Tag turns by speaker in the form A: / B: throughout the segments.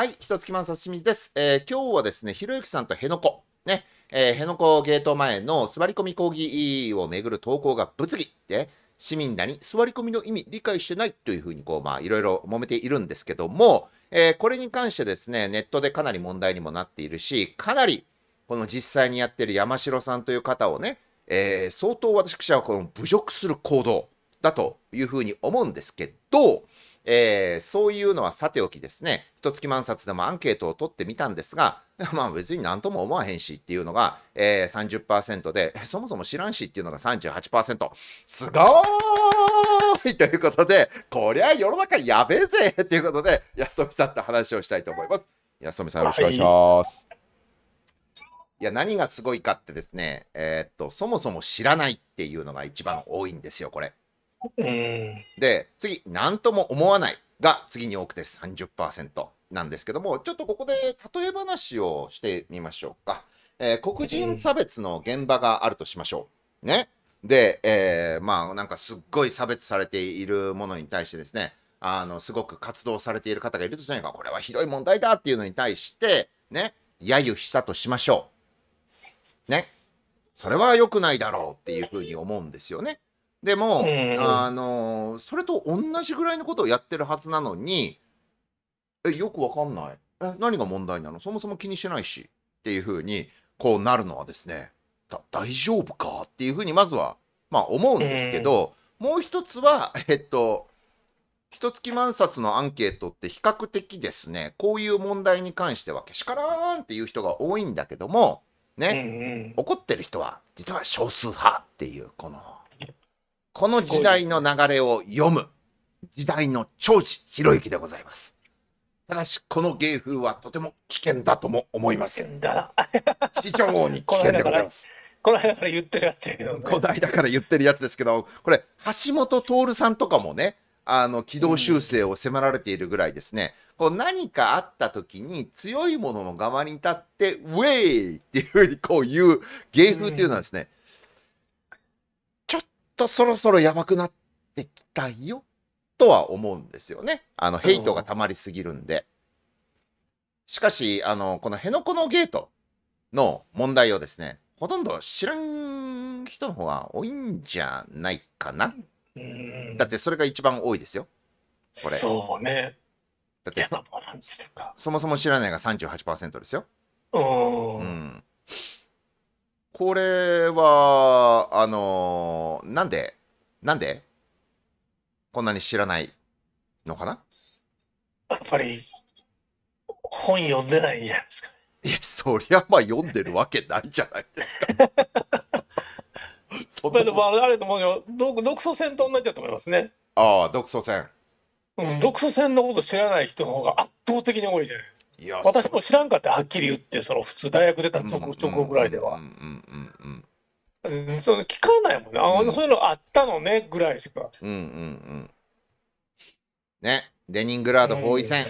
A: はい、ひとつきまんです。えー、今日はですね、ひろゆきさんと辺野古、ね、えー、辺野古ゲート前の座り込み抗議をめぐる投稿が物議で、市民らに座り込みの意味理解してないというふうにこう、まあ、いろいろ揉めているんですけども、えー、これに関してですね、ネットでかなり問題にもなっているし、かなりこの実際にやってる山城さんという方をね、えー、相当私はこの侮辱する行動だというふうに思うんですけど、えー、そういうのはさておきですね、一月万冊でもアンケートを取ってみたんですが、まあ別になんとも思わへんしっていうのが、えー、30%で、そもそも知らんしっていうのが38%。すごーいということで、こりゃ世の中やべえぜと いうことで、安富さんと話をしたいと思います。安富さんよろしくお願いします。いいや、何がすごいかってですね、えー、っと、そもそも知らないっていうのが一番多いんですよ、これ。で、次、なんとも思わないが次に多くて30%なんですけども、ちょっとここで例え話をしてみましょうか。えー、黒人差別の現場があるとしましょう。ね。で、えー、まあなんかすっごい差別されているものに対してですね、あの、すごく活動されている方がいるとないば、これはひどい問題だっていうのに対して、ね、揶揄したとしましょう。ね。それは良くないだろうっていうふうに思うんですよね。でも、えー、あのそれと同じぐらいのことをやってるはずなのにえよくわかんないえ何が問題なのそもそも気にしてないしっていうふうにこうなるのはですね大丈夫かっていうふうにまずは、まあ、思うんですけど、えー、もう一つはえっと一月万冊のアンケートって比較的ですねこういう問題に関してはけしからんっていう人が多いんだけどもね、えー、怒ってる人は実は少数派っていうこの。この時代の流れを読む時代の長寿広之でございます。ただし、この芸風はとても危険だとも思います。危険だ。
B: 非常に危険でございます。この間から言ってるやつやけど、ね、古代だから
A: 言ってるやつですけど、これ、橋本徹さんとかもね、あの軌道修正を迫られているぐらいですね、うん、こう何かあった時に強いものの側に立って、ウェイっていうふうにこういう芸風っていうのはですね、うんとそろそろやばくなってきたよとは思うんですよね。あの、ヘイトが溜まりすぎるんで。しかし、あの、この辺野古のゲートの問題をですね、ほとんど知らん人の方が多いんじゃないかな。だってそれが一番多いですよ。
B: これ。そうね。
A: だってそもそも知らないが38%ですよ。
B: う
A: ん。これは、あのー、なんでなんでこんなに知らないのかな
B: やっぱり、本読んでないんじゃないですか、
A: いや、そりゃまあ読んでるわけないじゃないですか。
B: そんなでもあれと思うけど、独ソ戦と同じだと思いますね。ああ、独創戦。独ソ戦のこと知らない人の方が圧倒的に多いじゃないですか。いや私も知らんかってはっきり言って、その普通大学出た直後ぐらいでは。その聞かないもんね、そういうのあったのねぐらいしか。うんうんう
A: ん。ね、レニングラード包囲戦。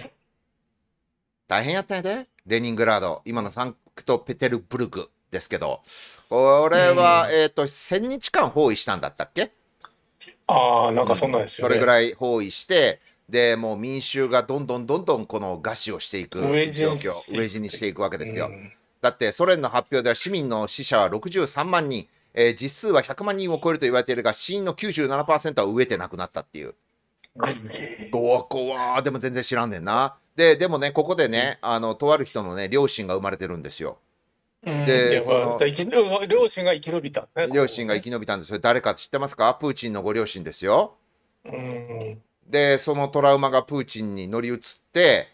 A: 大変やったんやで、レニングラード。今のサンクトペテルブルクですけど、これは、えっ、と、1000日間包囲したんだったっけああ、なんかそんなんですよ、ね、それぐらい包囲して、でもう民衆がどんどんどんどんこの餓死をしていく状況飢え死にしていくわけですよ、うん、だってソ連の発表では市民の死者は63万人、えー、実数は100万人を超えると言われているが死因の97%は飢えて亡くなったっていうごわごわでも全然知らんねんなででもねここでね、うん、あのとある人のね両親が生まれてるんですよで、両親が生き延びた、ね、両親が生き延びたんですよ。誰か知ってますかプーチンのご両親ですよ。
B: うん
A: で、そのトラウマがプーチンに乗り移って、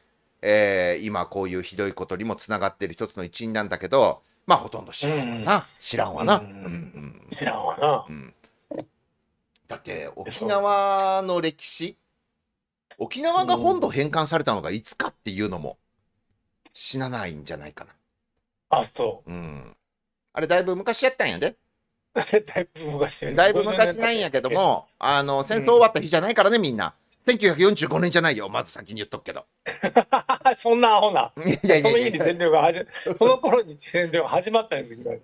A: えー、今こういうひどいことにもつながっている一つの一因なんだけど、まあほとんど知らんわな。うん、知らんわな。うん、知らんわな。うん、だって沖縄の歴史、沖縄が本土返還されたのがいつかっていうのも死なないんじゃないかな。あ、そう。うん。あれだいぶ昔やったんやで。だいぶ昔、だいぶ昔なんやけども、あの、戦争終わった日じゃないからね、みんな。1945年じゃないよ、まず先に言っとくけど。
B: そんなアホな。その意味で占領が始その頃に占領が始まったんですけど。い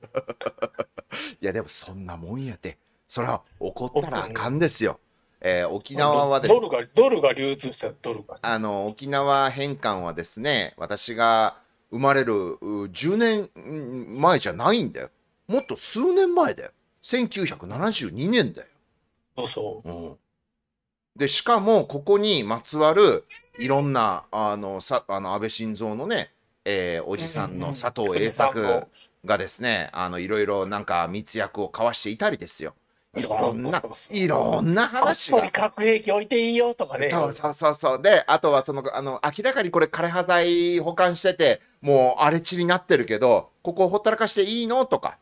A: や、でもそんなもんやて。それは怒ったらあかんですよ。えー、沖縄はドル
B: が、ドルが流通したドルが。
A: あの、沖縄返還はですね、私が生まれる10年前じゃないんだよ。もっと数年前だよ。1972年だよ。そうそう。うんで、しかも、ここにまつわる、いろんな、あの、さあの安倍晋三のね、えー、おじさんの佐藤栄作がですね、あの、いろいろなんか密約を交わしていたりですよ。いろんな、いろんな話が。こっそり核兵器置いていいよとかね。そうそうそうそう。で、あとはその、あの、明らかにこれ枯葉剤保管してて、もう荒れ地になってるけど、ここをほったらかしていいのとか。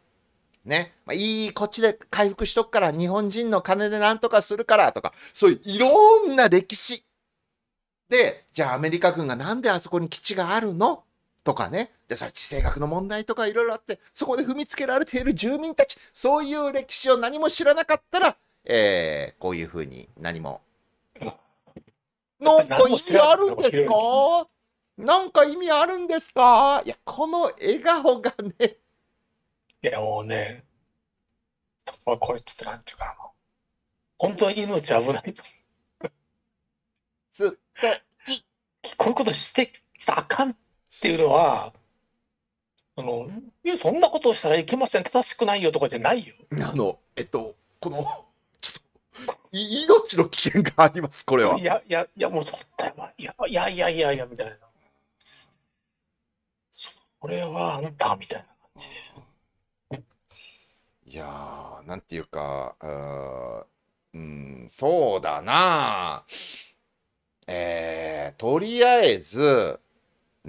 A: ね、まあ、いい、こっちで回復しとくから、日本人の金でなんとかするからとか、そういういろんな歴史で、じゃあアメリカ軍がなんであそこに基地があるのとかね。で、それ地政学の問題とかいろいろあって、そこで踏みつけられている住民たち、そういう歴史を何も知らなかったら、えー、こういうふうに何も。なんか意味あるんですかなんか意味あるんですかいや、この笑顔がね
B: いや、もうね、これ、こいつってなんていうか、もう、本当に命危ないと。ずっと、き、こういうことしてきたらあかんっていうのは、その、いや、そんなことをしたらいけません、正しくないよとかじゃないよ。
A: あの、えっと、
B: この、ちょっと、命
A: の危険があります、これは。いや、いや、いや、もうち
B: ょっといや、いや、いや、いや、いや、みたいな。それはあんた、みたいな感じで。
A: いやー、なんていうか、うーん、そうだなえー、とりあえず、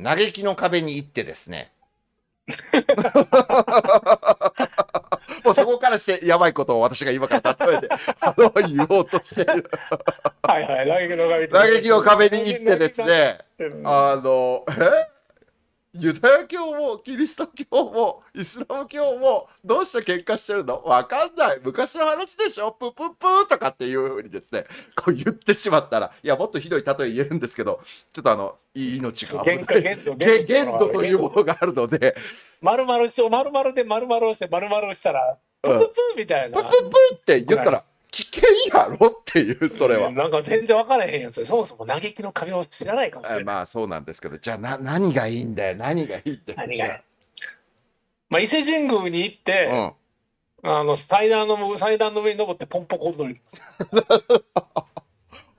A: 嘆きの壁に行ってですね。もうそこからしてやばいことを私が今から例えてあの言おうとしてる
B: はいはい、嘆きの壁に行ってですね、あ
A: の、えユダヤ教もキリスト教もイスラム教もどうして喧嘩してるのわかんない昔の話でしょプププーとかっていうふうにですねこう言ってしまったらいやもっとひどい例え言えるんですけどちょっとあのい命が危ない限度限度というも
B: のがあるのでまるしまるでまるをしてままるをしたらプププーみたいな、うん、プププーって言ったら危険
A: やろっていう それは、な
B: んか全然分からへんやつそもそも嘆きの壁を知らないか
A: もしれないまあそうなんですけどじゃあな何がいいんだよ何がいいって何が
B: まあ伊勢神宮に行って、うん、あの祭壇の祭壇の上に登ってポンポコ踊りますあ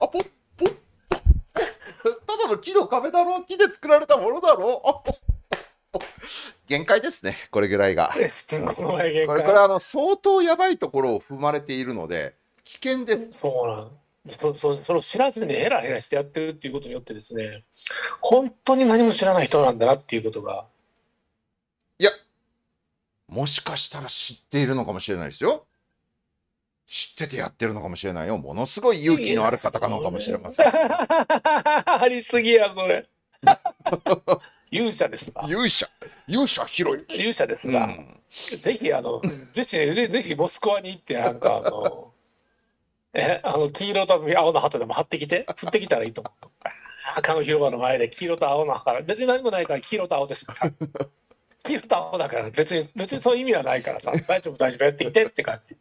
B: ポンポッ ただの木
A: の壁だろう木で作られたものだろう限界ですね、これぐらいが。これ、これあの相当やばいところを踏まれているので、
B: 危険です。そうなんそそその知らずにヘラヘラしてやってるっていうことによってですね本当に何も知らない人なんだなっていうことがいやもしかしたら
A: 知っているのかもしれないですよ知っててやってるのかもしれないよものすごい勇気のある方かのかもしれま
B: せん ありすぎやそれ 勇者ですが勇者勇者広い勇者ですが、うん、ぜひあのぜひぜひモスクワに行ってなんかあのえ、あの、黄色と青の旗でも貼ってきて、振ってきたらいいと思う。赤の広場の前で黄色と青の旗、別に何もないから黄色と青ですから。黄色と青だから別に、別にそういう意味はないからさ、大丈夫大丈夫やってきてって感じ。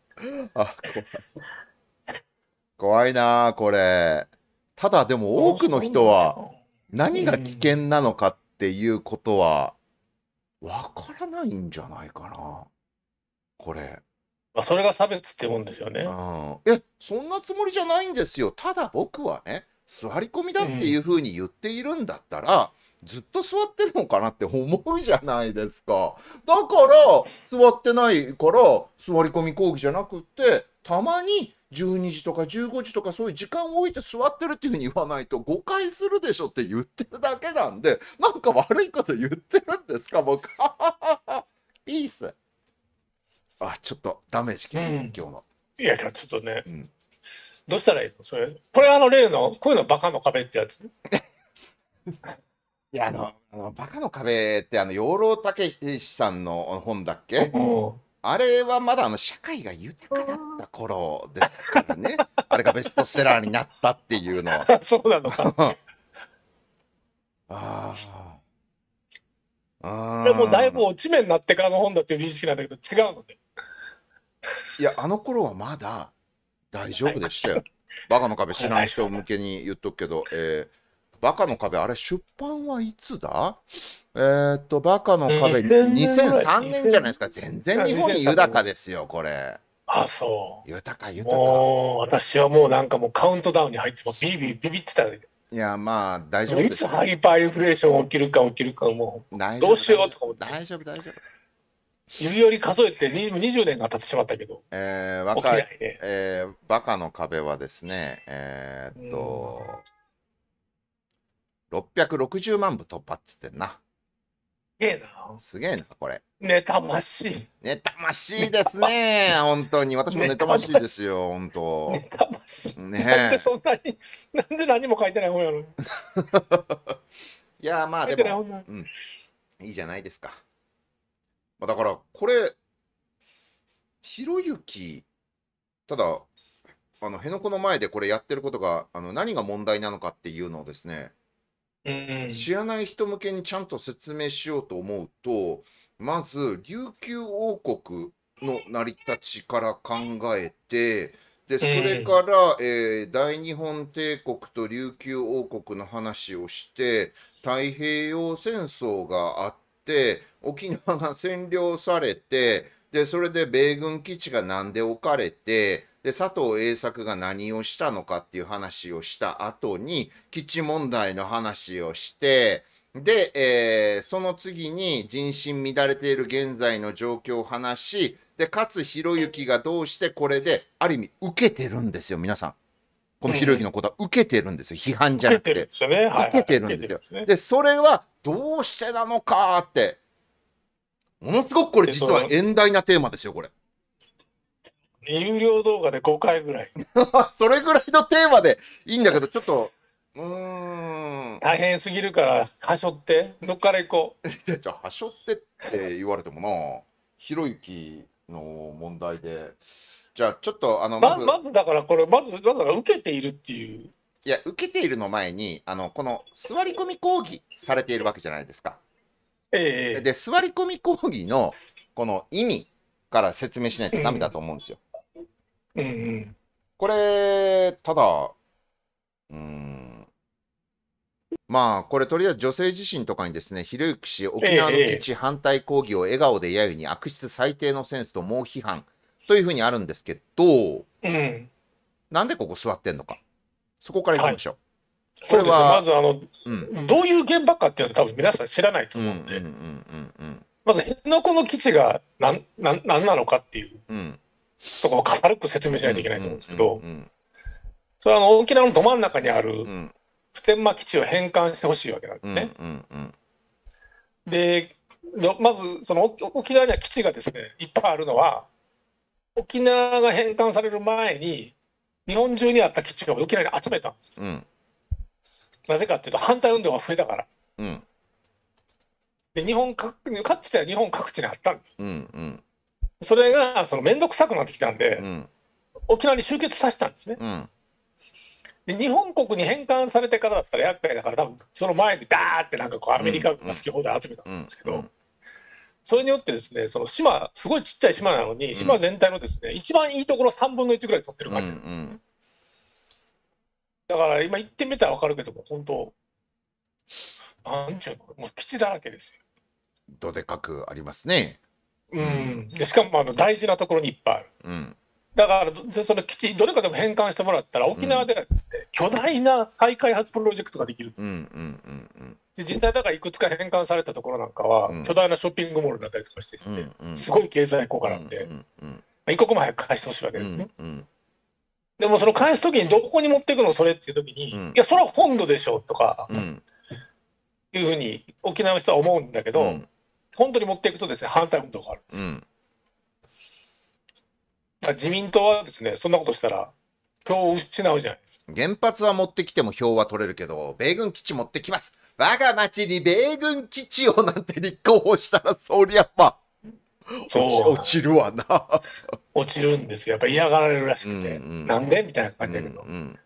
A: あ、怖い。怖いなこれ。ただでも多くの人は何が危険なのかっていうことは
B: 分からないんじゃないかな、これ。まあ、それが差別ってもんですよね。え、そんなつもりじゃないんです
A: よ。ただ僕はね、座り込みだっていうふうに言っているんだったら、うん、ずっと座ってるのかなって思うじゃないですか。だから、座ってないから、座り込み講義じゃなくって、たまに12時とか15時とかそういう時間を置いて座ってるっていうふうに言わないと誤解するでしょって言ってるだけなんで、なんか悪いこと言ってるんですか、僕。ピース。あちょっとダメージ今日の
B: いやちょっとね、うん、どうしたらいいのそれこれあの例のこういうのバカの壁ってやつ いやあの
A: あのバカの壁ってあの養老孟司さんの本だっけ、あれはまだあの社会が豊かだった頃ですからね。あれがベストセラーになったっていうのは。そうなのか。ああ。でもだい
B: ぶ落ち目になってからの本だっていう認識なんだけど違うのね。
A: いや、あの頃はまだ大丈夫でしたよ。バカの壁知らない人向けに言っとくけど、えー、バカの壁、あれ出版はいつだえー、っと、バカの壁、2003年じゃないですか。全然日本豊かで
B: すよ、これ。あそう。豊か、豊か。もう、私はもうなんかもうカウントダウンに入って、ビビビビってた。いや、まあ、大丈夫です。いつハイパーインフレーション起きるか起きるか、もう、どうしようとか思って。大丈夫、大丈夫。指折り数えて20年が経ってしまったけど。
A: えー、若い、いね、えー、バカの壁はですね、えー、っと、660万部突破っつってんな。すげえな。すげえな、これ。妬ましい。妬ましい
B: ですね。本当に。私も妬ましいですよ、本
A: 当。妬ましい。ねなんで
B: そんなに、なんで何も書いてない本やろ。いや、まあでも、う
A: ん、いいじゃないですか。まあ、だからこれひろゆきただあの辺野古の前でこれやってることがあの何が問題なのかっていうのをですね、えー、知らない人向けにちゃんと説明しようと思うとまず琉球王国の成り立ちから考えてでそれから、えー、えー、大日本帝国と琉球王国の話をして太平洋戦争があっって沖縄が占領されてでそれで米軍基地が何で置かれてで佐藤栄作が何をしたのかっていう話をした後に基地問題の話をしてで、えー、その次に人心乱れている現在の状況を話しで勝弘之がどうしてこれである意味受けてるんですよ皆さん。このひろゆきのことは受けてるんですよ、批判じゃなくて。受けてるんですよね。受けてるんですよ。で、それはどうしてなのかって、ものすごくこれ実は遠大なテーマですよ、こ
B: れ。有料動画で5回ぐらい。それぐらいのテーマでいいんだけど、ちょっと、うん。大変すぎるから、はしょって、どっから行こう。
A: じゃあ、はしょってって言われてもな、ひろゆきの問題で、じゃあちょっとあのまず、ま、まず
B: だからこれまずまずだから
A: 受けているっていういや受けているの前にあのこの座り込み講義されているわけじゃないですか。ええ、で座り込み講義のこの意味から説明しないとダメだと思うんですよ。うん、うん、これただうんまあこれとりあえず女性自身とかにですねひろゆき氏沖縄の基地反対抗議を笑顔で揶揄に悪質最低のセンスと猛批判というふうにあるんですけど、うん、なんでここ座ってんのか、
B: そこからいきましょう。はい、それはまずあの、うん、どういう現場かっていうのは多分皆さん知らないと思うんで、まず辺野古の基地がなんなんななのかっていう、ところを軽く説明しないといけないと思うんですけど、それはあの沖縄のど真ん中にある普天間基地を返還してほしいわけなんですね。でまずその沖縄には基地がですねいっぱいあるのは沖縄が返還される前に、日本中にあった基地を沖縄に集めたんです。うん、なぜかっていうと、反対運動が増えたから。うん、で日本か、かつては日本各地にあったんです。うんうん、それがその面倒くさくなってきたんで、うん、沖縄に集結させたんですね。で日本国に返還されてからだったら厄介だから多分その前にダーってなんかこうアメリカが好き放題集めたんですけど、それによってですね、その島、すごいちっちゃい島なのに、島全体のですね、一番いいところ3分の1ぐらい取って
A: る感じなんですよ、うんうん、
B: だから今行ってみたら分かるけども、本当、なんちゅうの、もう基地だらけですよ。
A: どでかくあります
B: ね。うん、でしかもあの大事なところにいっぱいある。うんだから、その基地、どれかでも返還してもらったら、沖縄ではですね、うん、巨大な再開発プロジェクトができるんですよ。うんうんうん、で実際、だからいくつか返還されたところなんかは、うん、巨大なショッピングモールだったりとかしてすうんうん、すごい経済効果なんで、うんうん、一刻も早く返してほしいわけですね。うんうん、でも、その返すときに、どこに持っていくの、それっていうときに、うん、いや、それは本土でしょとか、いうふうに沖縄の人は思うんだけど、本当に持っていくとですね、反対運動があるんですよ。自民党はですね、そんなことしたら、票を失うじゃないですか。
A: 原発は持ってきても票は取れるけど、米軍基地持ってきます。我が町に米軍
B: 基地をなんて立候補したら、やっぱまあ、落ちるわな。落ちるんですよ。やっぱ嫌がられるらしくて、うんうん、なんでみたいな感じだけど。うんうん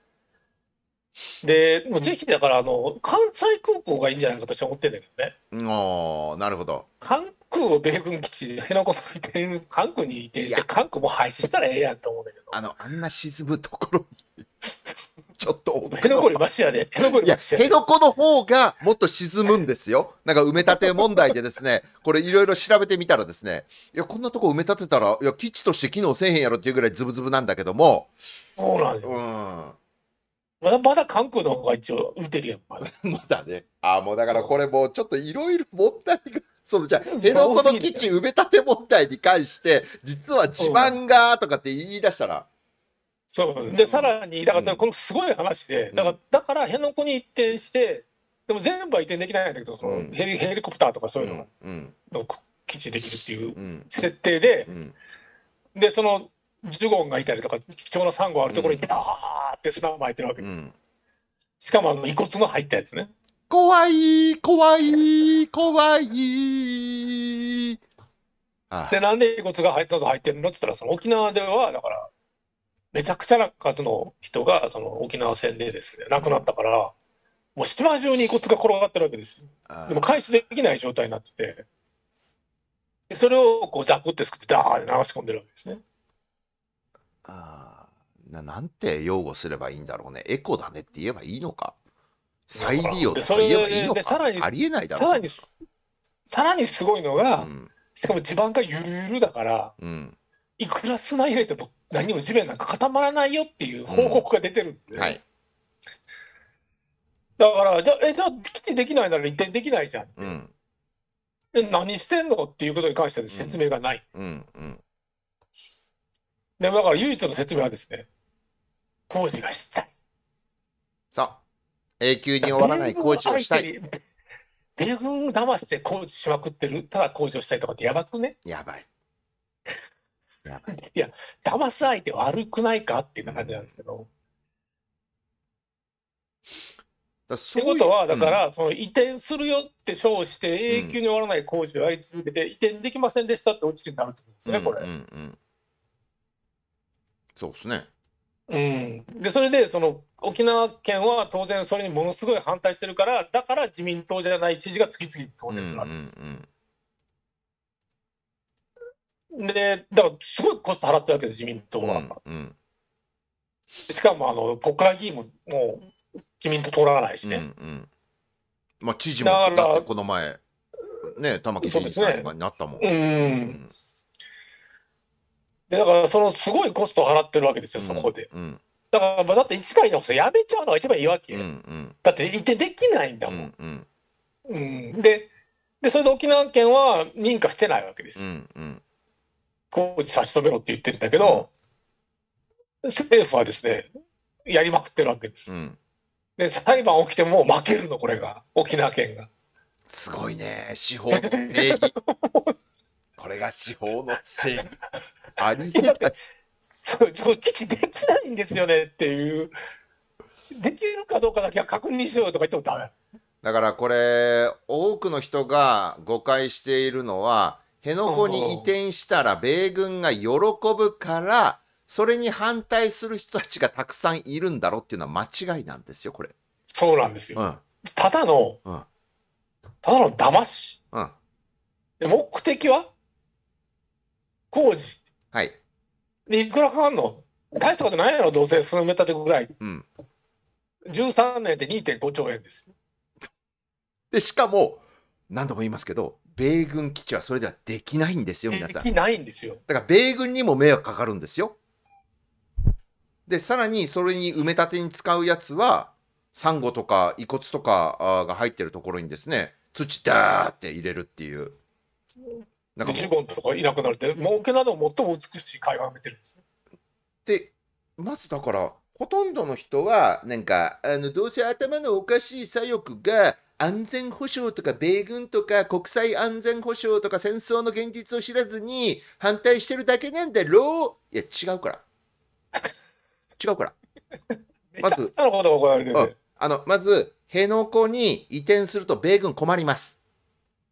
B: で、もうぜひだから、あの、関西空港がいいんじゃないかと私は思ってんだけ
A: どね。ああ、なるほど。
B: 関空を米軍基地で辺野古の移転関空に移転して関空も廃止したらええやんと思うんだけどあのあんな沈むところに
A: ちょっと辺野古にましやで辺野古にましや辺野古の方がもっと沈むんですよなんか埋め立て問題でですねこれいろいろ調べてみたらですねいやこんなとこ埋め立てたらいや基地として機能せえへんやろっていうぐらいズブズブなんだけどもそうなんよ、うんまだまだ関空の方が一応打てるやん、まだ。まだね。ああ、もうだからこれもうちょっといろいろ問題がそのじゃ辺野古の基地埋め立て問題に関して、実は地盤
B: がとかって言い出したら。そうでさらに、だからこのすごい話で、だからだから辺野古に移転して、でも全部は移転できないんだけど、そのヘリ,、ヘリコプターとかそういうのが、うん基地できるっていう設定で、で、そのジュゴンがいたりとか、貴重なサンゴあるところに、ダーって砂をまいてるわけです。しかもあの遺骨の入ったやつね。
A: 怖い、怖い、怖い。
B: で、なんで遺骨が入ったと入ってるのって言ったら、その沖縄では、だから、めちゃくちゃな数の人が、その沖縄戦でですね、亡くなったから、もう島中に遺骨が転がってるわけですよ。でも回収できない状態になってて、でそれをこうザクってすくって、ダーって流し込んでるわけですね。
A: ああ、なんて擁護すればいいんだろうね。エコだねって言えばいいのか。再利用と言えばいいのかさら
B: にありえないだろうさらにさらにすごいのが、うん、しかも地盤がゆるゆるだから、うん、いくら砂入れても何も地面なんか固まらないよっていう報告が出てるんで、うんはい、だからじゃえじゃあ基地できないなら移転できないじゃん、うん、え何してんのっていうことに関しては説明がないでもだから唯一の説明はですね工事がしたいさあ永久に終わらない工事をしたい。米軍を騙して工事しまくってる、ただ工事をしたいとかってやばくねやばい。やばい。いや、騙す相手悪くないかっていう感じなんですけど。だううってことは、だから、うん、その移転するよって称して、永久に終わらない工事をやり続けて、移転できませんでしたって落ちるになるってことですね、これ。うんうん
A: そうですね。うん、
B: でそれでその沖縄県は当然それにものすごい反対してるからだから自民党じゃない知事が次々当選するわけです。うんうんうん、でだからすごいコスト払ってるわけです自民党は。うんうん、しかもあの国会議員ももう自民党通らないしね。うんうん、まあ知事もだってこの前ね玉木知事になったもん。うん、うんでだからそのすごいコストを払ってるわけですよ、そこで。うん、だからだって一回らのやめちゃうのが一番いいわけ、うんうん、だって一定できないんだもん。うんうん、ででそれで沖縄県は認可してないわけです。うんうん、差し止めろって言ってるんだけど、うん、政府はですねやりまくってるわけです。で裁判起きても負けるのこれが沖縄県が。すごいね司法の本 これが司法の正義。ありえない。そう、基地できないんですよねっていう。できるかどうかだけは確認しようとか言ってもダメ。
A: だからこれ、多くの人が誤解しているのは、辺野古に移転したら米軍が喜ぶから、それに反対する人たちがたくさんいるんだろうっていうのは間違いなんですよ、これ。そうなんですよ。うん、ただの、うん、ただの騙し。うん、
B: 目的は工事。はい。で、いくらかかんの大したことないやろ、どうせ埋め立てぐらい。うん。13年で2.5兆円ですで、しかも、
A: 何度も言いますけど、米軍基地はそれではできないんですよ、皆さん。でき
B: ないんですよ。
A: だから、米軍にも迷惑かかるんですよ。で、さらに、それに埋め立てに使うやつは、サンゴとか遺骨とかが入ってるところにですね、土だーって入れるっていう。
B: なんかジュンとかいなくなるって儲けなど最も美しい会話を見てるんです
A: でまずだからほとんどの人はなんかあのどうせ頭のおかしい左翼が安全保障とか米軍とか国際安全保障とか戦争の現実を知らずに反対してるだけなんだろういや違うから 違うからまず
B: あ
A: のまず辺野古に移転すると米軍困ります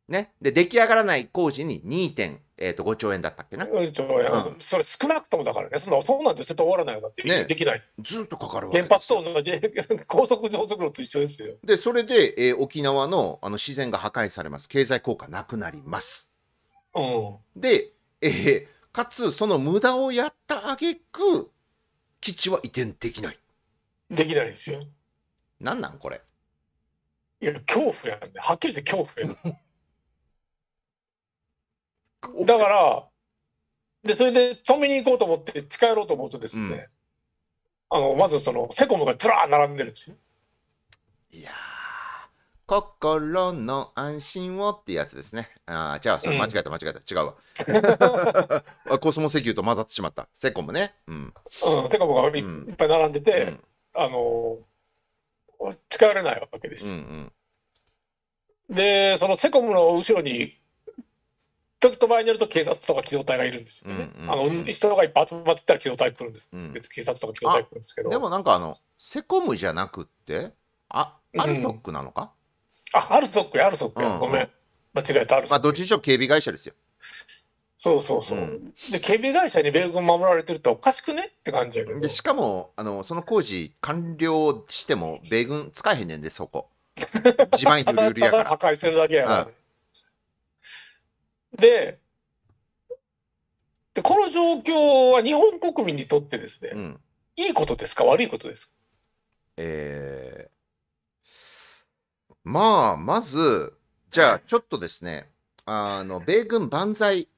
A: ね。で、出来上がらない工事に2点、えー、と5兆円だったっけ
B: な。兆円、うん、それ少なくともだからね、そのなそんなんで絶対終わらないよなって、ね、できない。ずっとかかるわけ原発と同じ、高速上速路と一緒ですよ。
A: で、それで、えー、沖縄のあの自然が破壊されます、経済効果なくなります。うん、で、えー、かつ、その無駄をやったあげく、基地は移転できない。
B: できないですよ。なんなん、これ。いや、恐怖やんね。はっきり言って恐怖やん。だから、で、それで止めに行こうと思って、近寄ろうと思うとですね、うん、あの、まずその、セコムがずらー並んでるんですよ。いや心の安心をっ
A: てやつですね。ああ、じゃあ、それ間違えた、間違えた。違うわ。コスモ石油と混ざってしまった。セコムね。うん。うん、セコムがい,、っ
B: ぱい並んでて、うん、あのー、使われないわけです。うんうん、で、そのセコムの後ろに時と場合によると警察とか機動隊がいるんですよね。うんうんうん、あの人がいっぱい集まってたら機動隊来るんです、うん、警察とか機動隊来るんで
A: すけど。でもなんかあのセコムじゃなくってあアルトックなのか、
B: うん、あアルトックやアルトックや、うんうん、ごめん
A: 間違えたアルトック。まあどっちにしろ警備会社ですよ。そうそうそう、うん、で警備会社に米軍守られてるとおかしくねって感じやけどでしかもあのその工事完了しても米軍使えへんねんでそこ地盤緩々やから破
B: 壊するだけやから、ね、で、で、この状況は日本国民にとってですね、うん、いいことですか、悪いことですか
A: えー、まあ、まず、じゃあ、ちょっとですね、あの、米軍万歳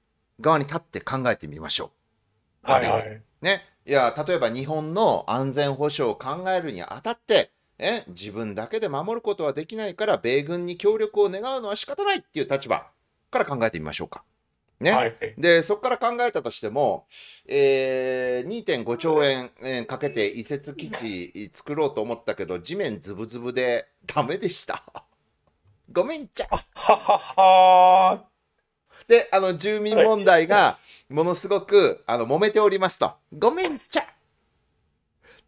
A: 側に立って考えてみましょう。はいはい。ね。いや、例えば日本の安全保障を考えるにあたって、ね、自分だけで守ることはできないから、米軍に協力を願うのは仕方ないっていう立場。から考えてみましょうか。ね、はい、でそこから考えたとしても、えー、2.5兆円、かけて移設基地作ろうと思ったけど地面ズブズブで ダメでしたごめんちゃはははであの住民問題がものすごくあの揉めておりますとごめんちゃっ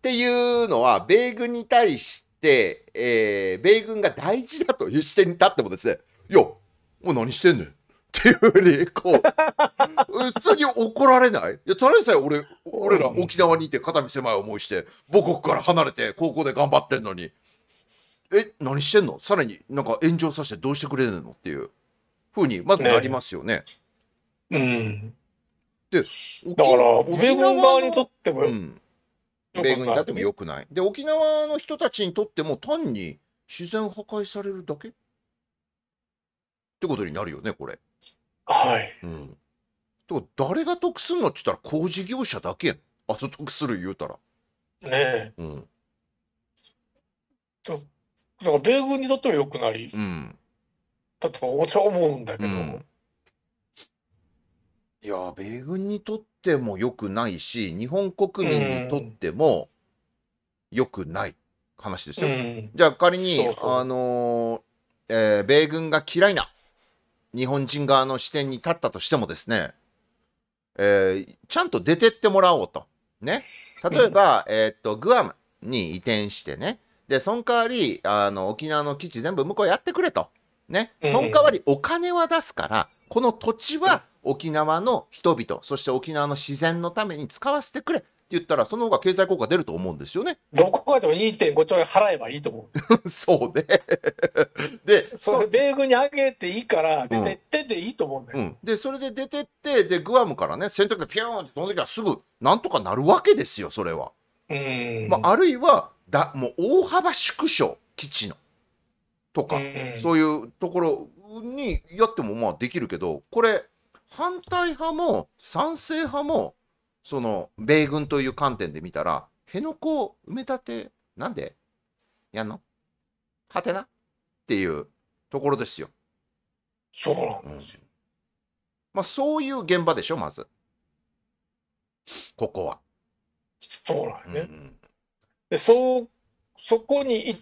A: ていうのは米軍に対して、えー、米軍が大事だという視点に立ってもですねいやお何してんねん。っていうふうに、こう、普通に怒られないいや、ただでさえ俺、俺ら沖縄にいて肩身狭い思いして、母国から離れて高校で頑張ってんのに、え、何してんのさらになんか炎上させてどうしてくれるのっていうふうに、まずなりますよね。ねうん。で、だから、米軍側にとっても、うん、米軍にとってもよくない。で、沖縄の人たちにとっても単に自然破壊されるだけってことになるよねこれ。はい。うん。と誰が得すんのって言ったら工事業者だけやん。あと得する言うたら。ねえ。うん。
B: とだから米軍にとってはよくない、うん、だともち思うんだけど、うん、いや米軍にとっても
A: よくないし日本国民にとってもよくない話ですよ、うん、じゃあ仮にあのー、えー、米軍が嫌いな日本人側の視点に立ったとしてもですね、えー、ちゃんと出てってもらおうと。ね。例えば、えっと、グアムに移転してね。で、その代わり、あの、沖縄の基地全部向こうやってくれと。ね。その代わりお金は出すから、この土地は沖縄の人々、そして沖縄の自然のために使わせてくれ。言ったら、その方が経済効果出ると思うんですよね。どこかでも2.5兆円払えばいいと思う。そうね。で、それ米軍にあげていいから、出てってでいいと思うんだよ、うんで、それで出てって、で、グアムからね、戦闘機がピューンって飛んできたらすぐ、なんとかなるわけですよ、それは。まあ、あるいはだ、もう大幅縮小、基地の。とか、そういうところにやってもまあできるけど、これ、反対派も賛成派もその、米軍という観点で見たら、辺野古埋め立て、なんでやんのはてなっていうところですよ。そうなんですよ。うん、まあ、そういう現場でしょ、まず。ここは。
B: そうなんね。うんうん、で、そう、そこに行っ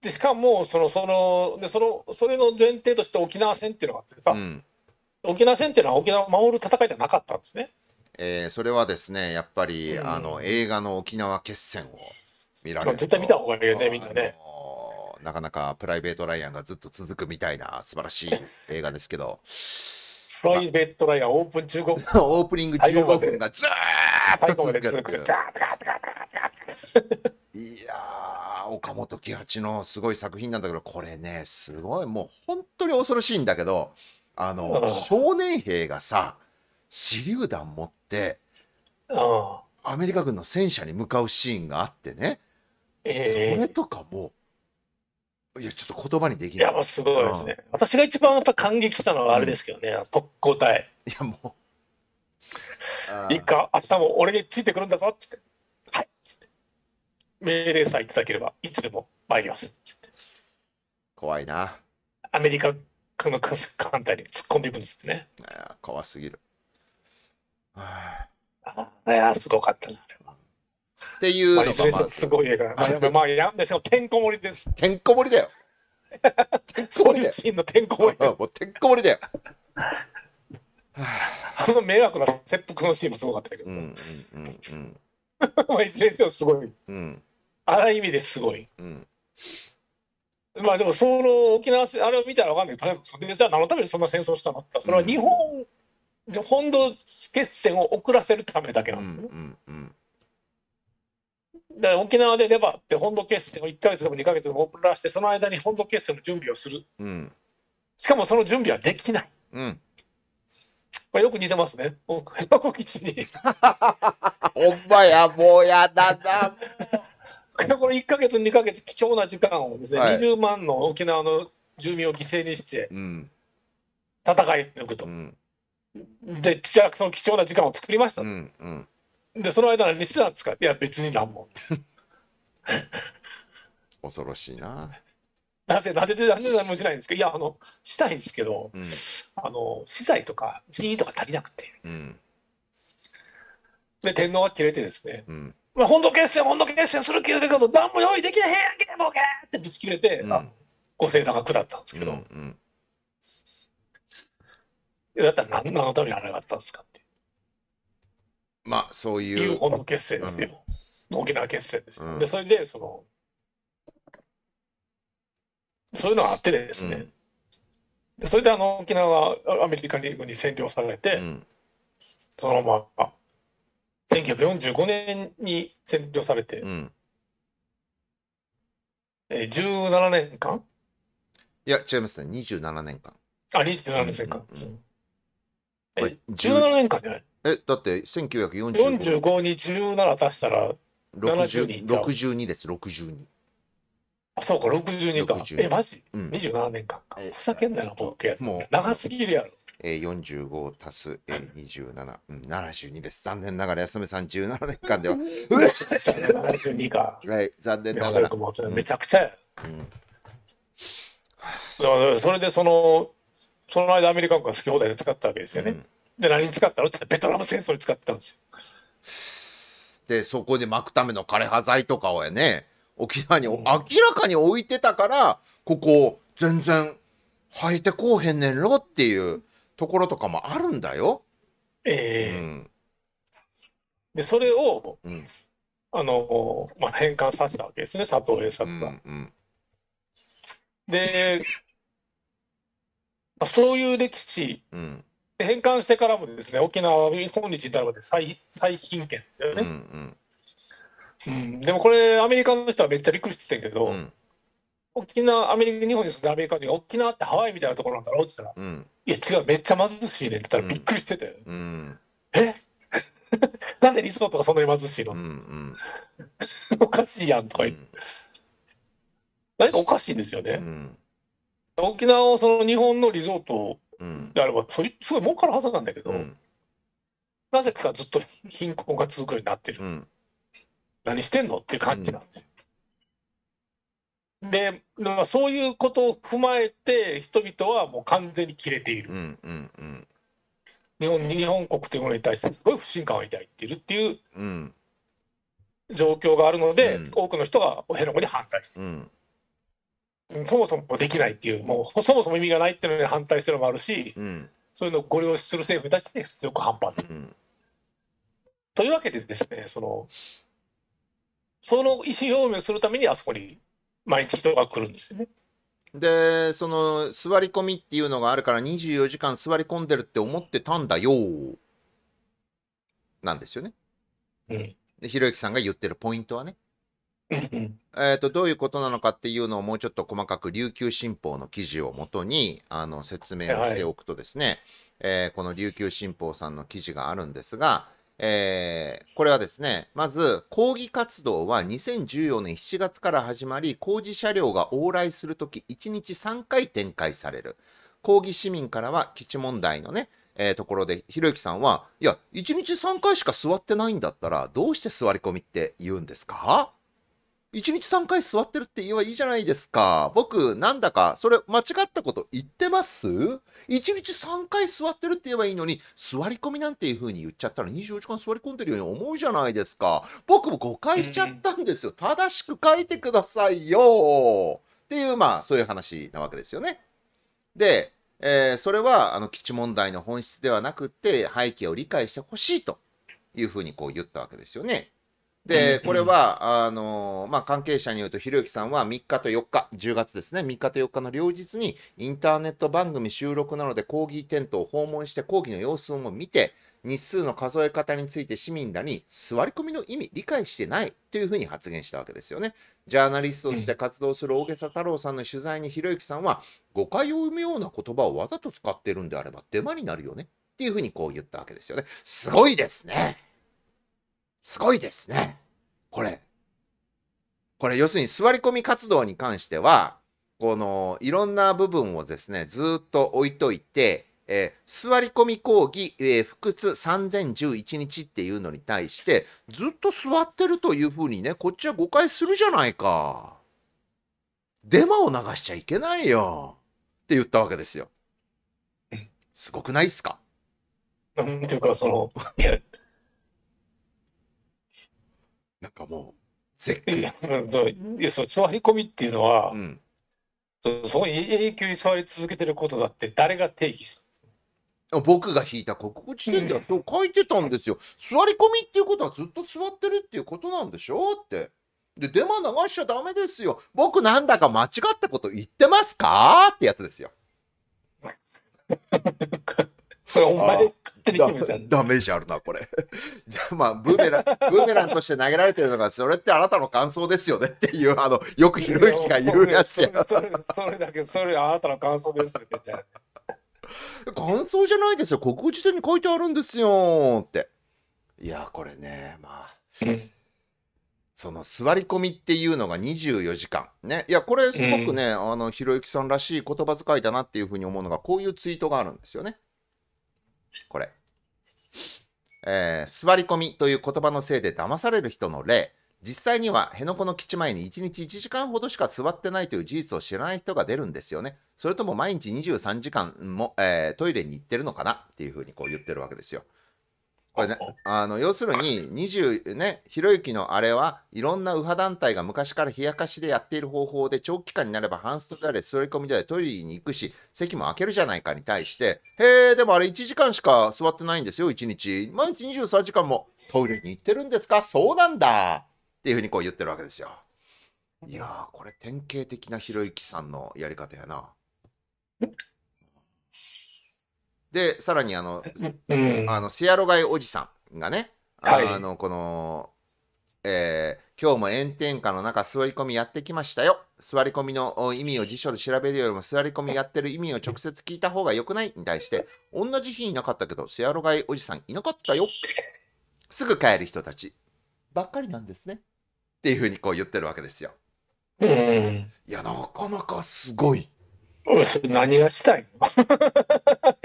B: て、しかも、その、その、で、その、それの前提として沖縄戦っていうのがあってさ、うん、沖縄戦っていうのは沖縄を守る戦いじゃなかったんですね。
A: えー、それはですね、やっぱり、うん、あの映画の沖縄決戦を見られる。絶対見た方が
B: いいよね、みんなね。
A: なかなかプライベート・ライアンがずっと続くみたいな素晴らしい 映画ですけど。
B: プライベート・ライアンオープン中国分。オープニング15分が
A: ずーっと続く。いやー、岡本喜八のすごい作品なんだけど、これね、すごい、もう本当に恐ろしいんだけど、あの、少年兵がさ、手榴弾持ってアメリカ軍の戦車に向かうシーンがあってね、えそれとか
B: もいやち
A: ょっと言葉にできないいやすごいですね、うん、
B: 私が一番やっぱ感激したのはあれですけどね、うん、特攻隊いやもういいか明日も俺についてくるんだぞっつって「はい」っつって命令さえいただければいつでも参りますっつって怖いなアメリカの艦隊に突っ込んでいくんですってね
A: 怖すぎるはい
B: あ、や、すごかったな、っていうのが、まあ、すごい映画。まあ、まあ、やんですよ。てんこ盛りです。てんこ盛りだよ。そういうシーンのてんこ盛りもうてんこ盛りだよ。あの迷惑な切腹のシーンもすごかったけど。うんうんうんうん。まあ、いずれにせよすごい。うん。あら意味ですごい。うん。まあでもその沖縄戦、あれを見たらわかんないけど、それじゃ何のためにそんな戦争したのってそれは日本本土決戦を遅らせるためだけなんですよね。うんうんうん、沖縄でレバって本土決戦を1か月でも2か月でも遅らせてその間に本土決戦の準備をする、うん、しかもその準備はできない、うん、これよく似てますね平子基地におっぱやもうやだなこれ1か月2か月貴重な時間をですね、はい、20万の沖縄の住民を犠牲にして戦い抜くと。うんでじゃあその貴重な時間を作りました、うんうんでその間何してたんですかいや別に何も
A: 恐ろしいな
B: なぜなぜでなんで何もしないんですかいやあのしたいんですけど、うんあの資材とか人員とか足りなくてうんで天皇は切れてですね、うんまあ、本土決戦本土決戦するけど何も用意できへんやんけボケーってぶち切れて、うんあご政党が下ったんですけど、うんうんだったら何のためにあれがあったんですかって。まあ、そういう。いう本の決戦ですよ。うん、沖縄決戦です、うん、で、それで、その、そういうのがあってですね。うん、それで、あの、沖縄はアメリカ陸に占領されて、そのまま、1945年に占領されて、うん、
A: え17年間いや、違いますね。27年間。
B: あ、27年間。うんうんうん
A: え、17年間じゃないえ、だって1945に
B: 17足したら70にいっちゃう。62です、62。あ、そうか、62か。62え、マジ、うん、?27 年間か。ふざけんなよ、ボッケ。もう。長すぎるやろ。
A: えー、45足す、えー、27、うん、72です。残念ながら、安めさん17年間では。うれしい !72 か。はい、残念ながら。
B: めちゃくちゃや。うん、それで、その、その間アメリカ軍が好き放題で使ったわけですよね。うん、で何に使ったのってベトナム戦争に使ったんで
A: すよ。でそこで巻くための枯葉剤とかをね沖縄に、明らかに置いてたから、ここ全然履いてこうへんねんろ
B: っていうところとかもあるんだよ。ええーうん、でそれを、あのまあ、変換させたわけですね佐藤栄作が。うんうん、でまあ、そういう歴史、うん、返還してからもですね沖縄は今日に至るまで最最貧権ですよね、うんうんうん、でもこれアメリカの人はめっちゃびっくりしてたけど、うん、沖縄アメリカ日本に住んでアメリカ人が沖縄ってハワイみたいなところなんだろうって言ったら、うん、いや違うめっちゃ貧しいねって言ったらびっくりしてたよ、うん、え なんでリゾートがそんなに貧しいの、うんうん、おかしいやんとか言って、何かおかしいんですよね、うん沖縄はその日本のリゾートであれば、それすごい儲かるはずなんだけど、なぜかずっと貧困が続くようになってる、何してんのっていう感じなんですよ。で、まあ、そういうことを踏まえて人々はもう完全に切れている、うんうんうん、日本日本国というものに対してすごい不信感を抱いているっていう状況があるので、うん、多くの人がヘロコに反対する、うん、そもそもできないっていうもうそもそも意味がないっていうのに反対するのもあるし、うん、そういうのをご了承する政府に対して強く反発、うん、というわけでですねそのその意思表明するためにあそこに毎日人が来るんですよね。
A: でその座り込みっていうのがあるから24時間座り込んでるって思ってたんだよなんですよね。うん、でひろゆきさんが言ってるポイントはね。えとどういうことなのかっていうのをもうちょっと細かく琉球新報の記事をもとにあの説明をしておくとですね、はい、えー、この琉球新報さんの記事があるんですが、えー、これはですね、まず抗議活動は2014年7月から始まり、工事車両が往来するとき1日3回展開される。抗議市民からは基地問題のね、えー、ところで、ひろゆきさんは、いや、1日3回しか座ってないんだったら、どうして座り込みって言うんですか1日3回座ってるって言えばいいじゃないですか。僕、なんだか、それ間違ったこと言ってます ?1 日3回座ってるって言えばいいのに、座り込みなんていう風に言っちゃったら24時間座り込んでるように思うじゃないですか。僕も誤解しちゃったんですよ。正しく書いてくださいよっていう、まあ、そういう話なわけですよね。で、えー、それは、あの、基地問題の本質ではなくて、背景を理解してほしいという風にこう言ったわけですよね。で、これは、あのー、まあ、関係者によると、ひろゆきさんは3日と4日、10月ですね、3日と4日の両日に、インターネット番組収録などで講義テントを訪問して講義の様子を見て、日数の数え方について市民らに座り込みの意味、理解してないというふうに発言したわけですよね。ジャーナリストとして活動する大げさ太郎さんの取材にひろゆきさんは、誤解を生むような言葉をわざと使ってるんであれば、デマになるよねっていうふうにこう言ったわけですよね。すごいですね。すごいですね。これ。これ要するに座り込み活動に関しては、このいろんな部分をですね、ずっと置いといて、えー、座り込み講義、えー、不屈3011日っていうのに対して、ずっと座ってるというふうにね、こっちは誤解するじゃないか。デマを流しちゃいけないよ。って言ったわけですよ。
B: すごくないっすかなんていうか、その、いや、なんかもう絶対。そういやそう座り込みっていうのは、うん、そうそ永久に座り続けてることだって誰が定
A: 義する僕が引いた国語辞典で書いてたんですよ。座り込みっていうことはずっと座ってるっていうことなんでしょって。で、デマ流しちゃダメですよ。僕なんだか間違ったこと言ってますかってやつですよ。
B: お前
A: ダメージあるな、これ。じゃあまあ、ブーメラン、ブーメランとして投げられてるのが、それってあなたの感想ですよねっていう、あの、よくひろゆきが言うやつや。それ、
B: それだけ、それあなたの感想ですみたいな。
A: 感想じゃないですよ。国語辞典に書いてあるんですよって。いや、これね、まあ。その座り込みっていうのが24時間。ね。いや、これすごくね、あの、ひろゆきさんらしい言葉遣いだなっていうふうに思うのが、こういうツイートがあるんですよね。これ。えー、座り込みという言葉のせいで騙される人の例。実際には辺野古の基地前に1日1時間ほどしか座ってないという事実を知らない人が出るんですよね。それとも毎日23時間も、えー、トイレに行ってるのかなっていうふうにこう言ってるわけですよ。これね、あの要するに20ね、ひろゆきのあれはいろんな右派団体が昔から冷やかしでやっている方法で長期間になればハンストであれ、座り込みであれ、トイレに行くし、席も空けるじゃないかに対して、へえ、でもあれ1時間しか座ってないんですよ、1日。毎日23時間もトイレに行ってるんですかそうなんだっていうふうにこう言ってるわけですよ。いやー、これ典型的なひろゆきさんのやり方やな。で、さらにあの、あの、せやろがいおじさんがね、はい、あの、この、えー、今日も炎天下の中座り込みやってきましたよ。座り込みの意味を辞書で調べるよりも座り込みやってる意味を直接聞いた方が良くないに対して、同じ日いなかったけど、せやろがいおじさんいなかったよ。すぐ帰る人たちばっかりなんですね。っていうふうにこう言ってるわけですよ。いや、なかなかすごい。何がしたい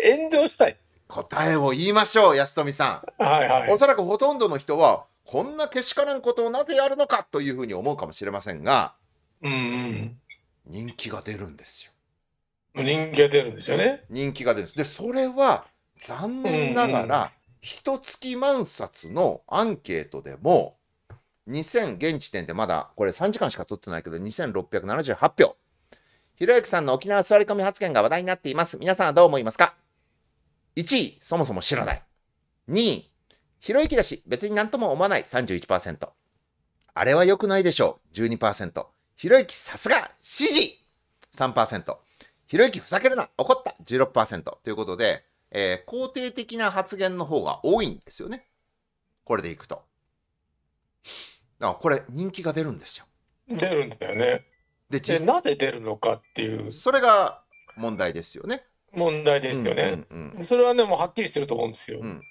A: 炎上したい答えを言いましょう安富さん、はいはい、おそらくほとんどの人はこんなけしからんことをなぜやるのかというふうに思うかもしれませんが、
B: うん、うん、
A: 人気が出るんですよ
B: 人気が出るんですよね
A: 人気が出るんですでそれは残
B: 念ながら
A: 一月万冊のアンケートでも2000現時点でまだこれ3時間しか取ってないけど2678票ひろゆきさんの沖縄座り込み発言が話題になっています。皆さんはどう思いますか ?1 位、そもそも知らない。2位、ひろゆきだし、別になんとも思わない31%。あれは良くないでしょう12%。ひろゆきさすが支持 !3%。ひろゆきふざけるな怒った16%ということで、えー、肯定的な発言の方が多いんですよね。これでいくと。だからこれ人気が出るんですよ。出るんだよね。で実なぜ出るのかっていうそれが問題ですよね。問題ですよね。
B: うんうんうん、それはねもうはっきりしてると思うんですよ。うん、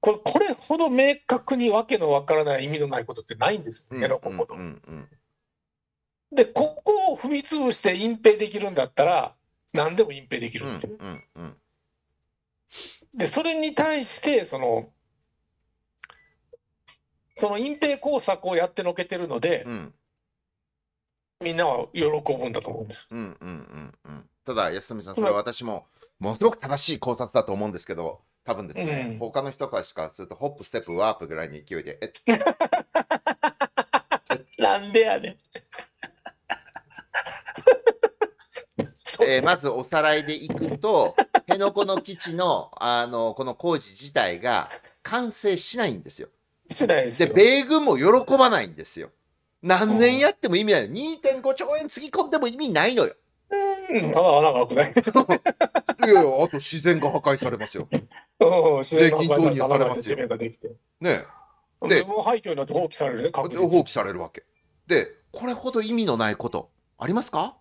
B: これこれほど明確にわけのわからない意味のないことってないんですね、うん、うんうんうん、でここを踏み潰して隠蔽できるんだったら何でも隠蔽できるんですよ。うんうんうんでそれに対してそのその隠蔽工作をやってのけてるので、うん、みんなは喜ぶんだと思うんです。うんうんうんただ安住さんそれは私もものすごく
A: 正しい考察だと思うんですけど多分ですね、うん、他の人からしかするとホップステップワープぐらいの勢いで「えっ」なんでやねん。えー、まずおさらいでいくと辺野古の基地のあのこの工事自体が完成しないんですよ。しないですで米軍も喜ばないんですよ。何年やっても意味ないの。2.5兆円つぎ込んでも意味ないのよ。うん、ただ穴が開くね。いやいや、あと自然が破壊されますよ。うん、自然が破壊されますよ。ねえ。で、も廃墟になって放棄されるね、放棄されるわけ。で、これほど意味のないこと、ありますか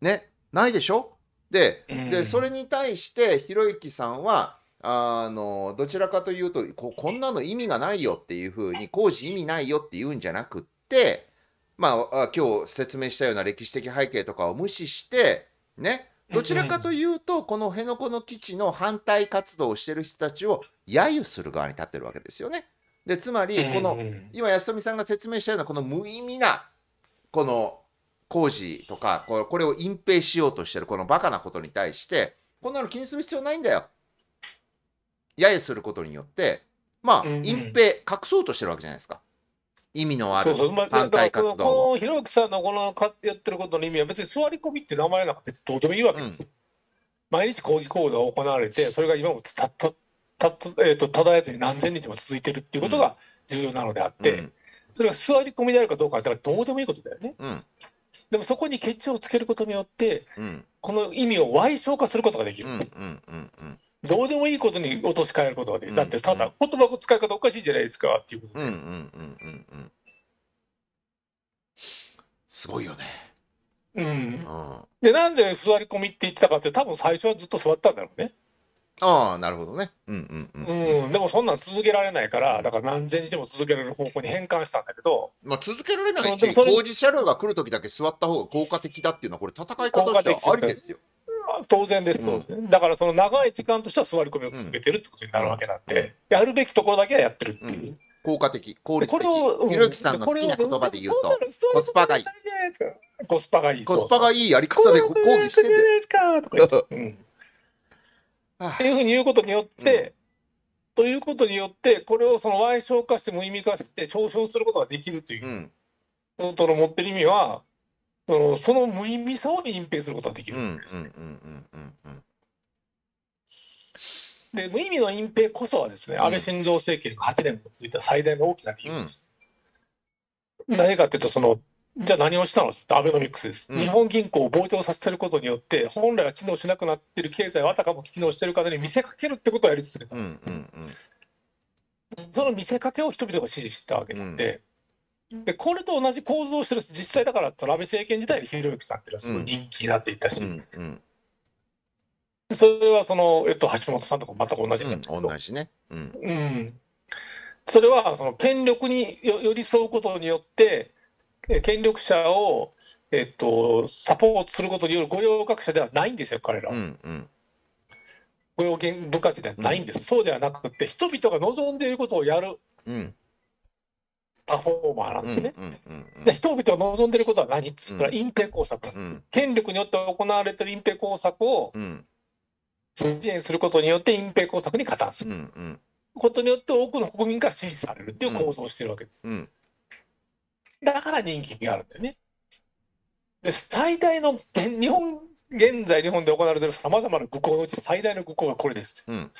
A: ね、ないでしょで、で、それに対して、ひろゆきさんは、あのどちらかというとここんなの意味がないよっていうふうに工事意味ないよって言うんじゃなくってまあ今日説明したような歴史的背景とかを無視してねどちらかというとこの辺野古の基地の反対活動をしてる人たちを揶揄する側に立ってるわけですよね。でつまりこの今安富さんが説明したようなこの無意味なこの工事とかこれを隠蔽しようとしてるこのバカなことに対してこんなの気にする必要ないんだよ揶揄することによってまあ、隠蔽隠そうとしてるわけじゃないですか意味のある反対活動そうそう、まあ、この
B: ひろゆきさんのこのやってることの意味は別に座り込みって名前なくてどうでもいいわけです、うん、毎日抗議行動が行われてそれが今もたったたた,、えーと、ただやつに何千日も続いてるっていうことが重要なのであって、うん、それが座り込みであるかどうかだったらどうでもいいことだよね、うん、でもそこに決着をつけることによって、うん、この意味を歪償化することができる。どうでもいいことに落とし替えることができる。だってただ言葉の使い方おかしいじゃないですかっていうことで。すごいよね。うん。でなんで座り込みって言ってたかって多分最初はずっと座ったんだろうね。ああ、なるほ
A: どね。うん
B: うんうん。うん、でもそんなん続けられないから、だから何千日も続けられる方向に変換したんだけど。まあ続けられないし、工事
A: 車両が来るときだ
B: け座った方が効果的だっていうのは、これ戦い方としてはありですよ。当然です、うん、だからその長い時間としては座り込みを続けてるってことになるわけなんで、うん、やるべきところだけはやってるっていう。うん、効果的、効率的。ひろゆきさんの好きな言葉で言うと、コスパがいい。コスパがいい。コスパがいいやり方で抗議してる。っていうふうに言うことによって、ということによってこれをその矮小化して無意味化して嘲笑することができるということの持ってる意味はそのその無意味さを隠蔽することができるんですね。で無意味の隠蔽こそはですね安倍晋三政権が8年も続いた最大の大きな理由です。何かというとそのじゃあ何をしたのってアベノミクスです、うん、日本銀行を膨張させることによって本来は機能しなくなってる経済をあたかも機能している方に見せかけるってことをやり続けたんです、うんうんうん、その見せかけを人々が支持したわけなんで、うん、でこれと同じ構造をしてる実際だから安倍政権時代にひろゆきさんっていうのはすごい人気になっていったし、うんうんうん、それはその、えっと、橋本さんとか全く同じなんだど、同じね、うんそれはその権力に寄り添うことによって権力者を、えっと、サポートすることによる御用学者ではないんですよ、彼らは。うんうん御用部活ではないんです、うん、そうではなくて人々が望んでいることをやる、うん、パフォーマーなんですね。で人々が望んでいることは何それは隠蔽工作、うん、権力によって行われている隠蔽工作を支援することによって隠蔽工作に加担する、ことによって多くの国民から支持されるっていう構造をしてるわけです。うんだから人気があるんだよね。で最大の日本現在日本で行われているさまざまな愚行のうち最大の愚行がこれです、うん、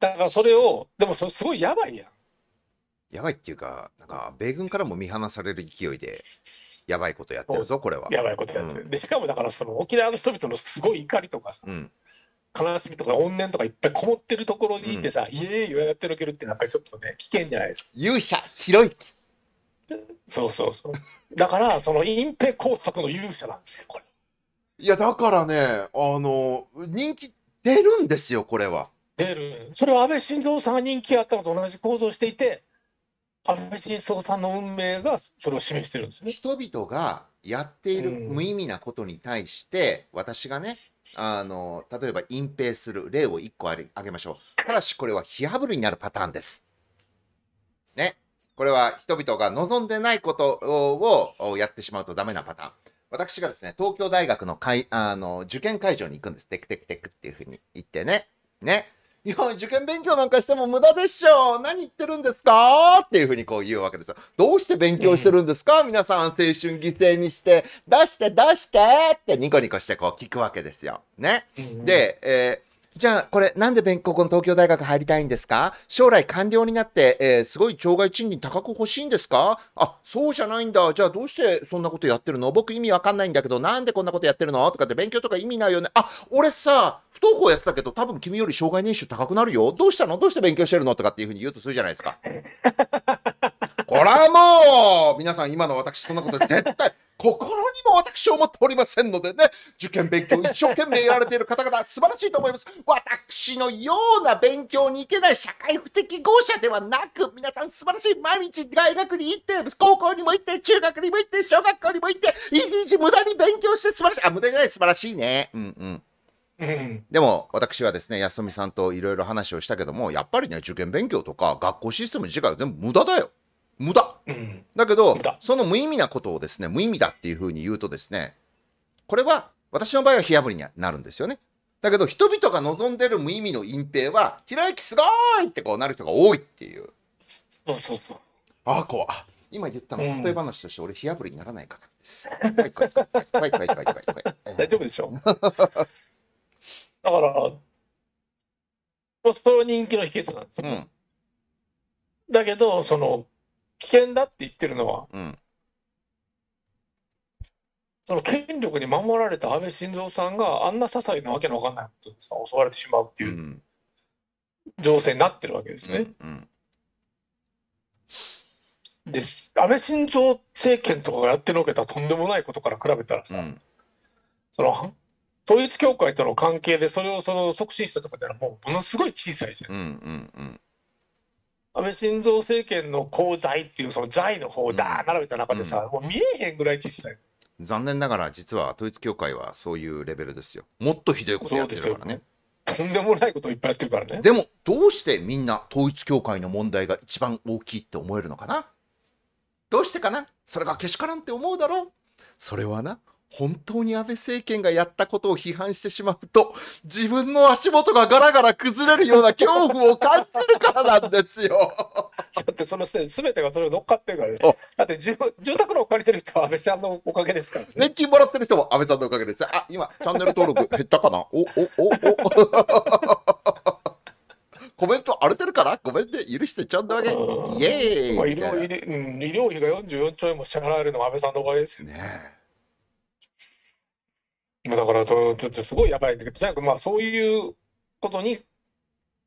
B: だからそれをでもそれすごいやばいやん
A: やばいっていうかなんか米軍からも見放される勢いでやばいことやってるぞこれはやばいことやってる、うん、で
B: しかもだからその沖縄の人々のすごい怒りとかさ、うん、悲しみとか怨念とかいっぱいこもってるところにいてさ、うん、イエーイをやってるけるってなんかちょっとね危険じゃないですか勇者広いそうそうそう。だから、その隠蔽工作の勇者なんですよ、これ。いや、だからね、あの、人気
A: 出るんですよ、これは。
B: 出る。それは安倍晋三さんが人気あったのと同じ構造していて、安倍晋三さんの運命が
A: それを示してるんですね。人々がやっている無意味なことに対して、うん、私がね、あの、例えば隠蔽する例を1個あげましょう。ただし、これは火あぶりになるパターンです。ね。これは人々が望んでないことをやってしまうとダメなパターン。私がですね、東京大学の会あの受験会場に行くんです。テクテクテクっていうふうに言ってね。ね。いや、受験勉強なんかしても無駄でしょ何言ってるんですかっていうふうにこう言うわけですよ。どうして勉強してるんですか、皆さん青春犠牲にして、出して出してってニコニコしてこう聞くわけですよ。ね。で、えーじゃあ、これ、なんで勉強この東京大学入りたいんですか将来官僚になって、えー、すごい障害賃金高く欲しいんですかあ、そうじゃないんだ。じゃあ、どうしてそんなことやってるの僕意味わかんないんだけど、なんでこんなことやってるのとかって勉強とか意味ないよね。あ、俺さ、不登校やってたけど、多分君より障害年収高くなるよ。どうしたのどうして勉強してるのとかっていうふうに言うとするじゃないですか。これはもう、皆さん今の私そんなこと絶対、心にも私を思っておりませんのでね、受験勉強一生懸命やられている方々、素晴らしいと思います。私のような勉強に行けない社会不適合者ではなく、皆さん素晴らしい毎日大学に行って、高校にも行って、中学にも行って、小学校にも行って、一日無駄に勉強して素晴らしい。あ、無駄じゃない、素晴らしいね。うんうん。でも私はですね安富さんといろいろ話をしたけどもやっぱりね受験勉強とか学校システム自体は全部無駄だよ。無駄、うん、だけどその無意味なことをですね無意味だっていうふうに言うとですねこれは私の場合は火あぶりになるんですよねだけど人々が望んでる無意味の隠蔽は「ひらゆきすごい!」ってこうなる人が多いっていうそうそうそうああ怖今言ったの例え話として俺火あぶりにならないから、はいはいはい
B: はいいい大丈夫でしょだからそれ人気の秘訣なんですよ、うん、だけどその危険だって言ってるのは、うん、その権力に守られた安倍晋三さんがあんな些細なわけのわかんないことにさ襲われてしまうっていう情勢になってるわけですね。うんうんうん、で安倍晋三政権とかがやってのけたとんでもないことから比べたらさ、その統一教会との関係でそれをその促進したとかってのはもうものすごい小さいじゃん。うんうんうん安倍晋三政権の功罪っていうその罪の方をだー並べた中でさ、もう見えへんぐらい小さい
A: 残念ながら実は統一教会はそういうレベルですよもっとひどいことやってるからねとんでもないこといっぱいやってるからねでもどうしてみんな統一教会の問題が一番大きいって思えるのかなどうしてかなそれがけしからんって思うだろうそれはな本当に安倍政権がやったことを批判してしまうと、
B: 自分の足元がガラガラ崩れるような恐怖を感じるからなんですよ。だってそのせすべてがそれを乗っかってるからね。だって住宅ローン借りてる人は安倍さんのおかげですからね。年金もらってる人は安倍さんのおかげです。あ、今、チャンネル登録減
A: ったかなお、お、お、お。コメント荒れてるからごめんね、許してちゃん
B: とあけ。イエーイ、まあ、医療医療費が44兆円も支払えるのは安倍さんのおかげですよね。ねだからちょ、ちょ、すごいやばいんだけど、じゃあ、まあ、そういうことに